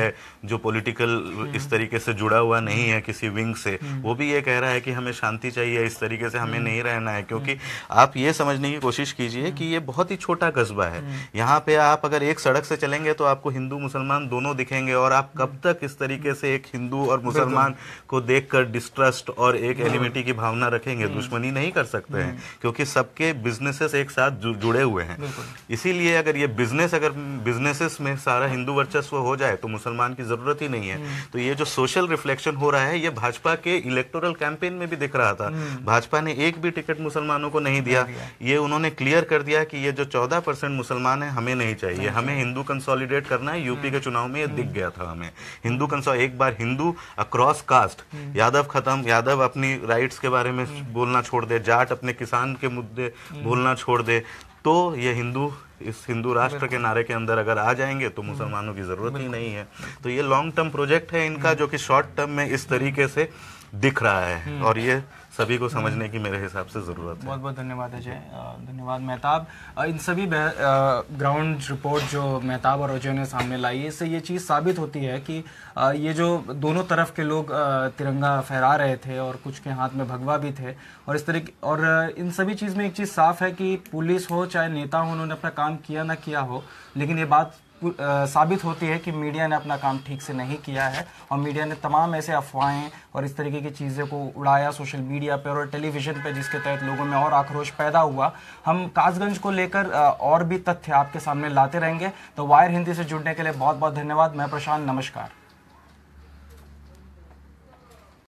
जो पॉलिटिकल हम्म। इस तरीके से जुड़ा हुआ नहीं है किसी विंग से वो भी ये कह रहा है कि हमें शांति चाहिए इस तरीके से हमें नहीं रहना है क्योंकि आप ये समझने की कोशिश कीजिए कि ये बहुत ही छोटा कस्बा है यहाँ पे आप अगर एक सड़क से चलेंगे तो आपको हिंदू मुसलमान दोनों दिखेंगे और आप कब तक इस तरीके से एक हिंदू और मुसलमान को देख डिस्ट्रस्ट और एक एलिमिटी की भावना रखेंगे दुश्मनी नहीं कर सकते सकते हैं हम्म। क्योंकि सबके बिजनेसेस एक साथ जुड़े हुए हैं इसीलिए अगर ये बिजनेस अगर बिजनेसेस में सारा हिंदू वर्चस्व हो जाए तो मुसलमान की ज़रूरत ही नहीं है हम्म। तो ये जो सोशल रिफ्लेक्शन हो रहा है ये भाजपा के इलेक्टोरल कैंपेन में भी दिख रहा था हम्म। भाजपा ने एक भी टिकट मुसलमानों को नहीं दिया ये उन्होंने क्लियर कर दिया कि ये जो चौदह परसेंट मुसलमान है हमें नहीं चाहिए हमें हिंदू कंसोलिडेट करना है यूपी के चुनाव में ये दिख गया था हमें हिंदू कंसो एक बार हिंदू अक्रॉस कास्ट यादव खत्म यादव अपनी राइट्स के बारे में बोलना छोड़ दे जाट घाट अपने किसान के मुद्दे भूलना छोड़ दे तो ये हिंदू इस हिंदू राष्ट्र के नारे के अंदर अगर आ जाएंगे तो मुसलमानों की ज़रूरत ही नहीं है तो ये लॉन्ग टर्म प्रोजेक्ट है इनका जो कि शॉर्ट टर्म में इस तरीके से दिख रहा है हम्म। और ये सभी को हम्म। समझने की मेरे हिसाब से ज़रूरत है बहुत बहुत धन्यवाद अजय धन्यवाद मेहताब इन सभी ग्राउंड रिपोर्ट जो मेहताब और अजय ने सामने लाई इससे ये चीज़ साबित होती है कि ये जो दोनों तरफ के लोग तिरंगा फहरा रहे थे और कुछ के हाथ में भगवा भी थे और इस तरीके और इन सभी चीज़ में एक चीज़ साफ है कि पुलिस हो चाहे नेता हो उन्होंने अपना काम किया ना किया हो लेकिन ये बात साबित होती है कि मीडिया ने अपना काम ठीक से नहीं किया है और मीडिया ने तमाम ऐसे अफवाहें और इस तरीके की चीज़ें को उड़ाया सोशल मीडिया पर और टेलीविज़न पर जिसके तहत लोगों में और आक्रोश पैदा हुआ हम कासगंज को लेकर और भी तथ्य आपके सामने लाते रहेंगे तो वायर हिंदी से जुड़ने के लिए बहुत बहुत धन्यवाद मैं प्रशांत नमस्कार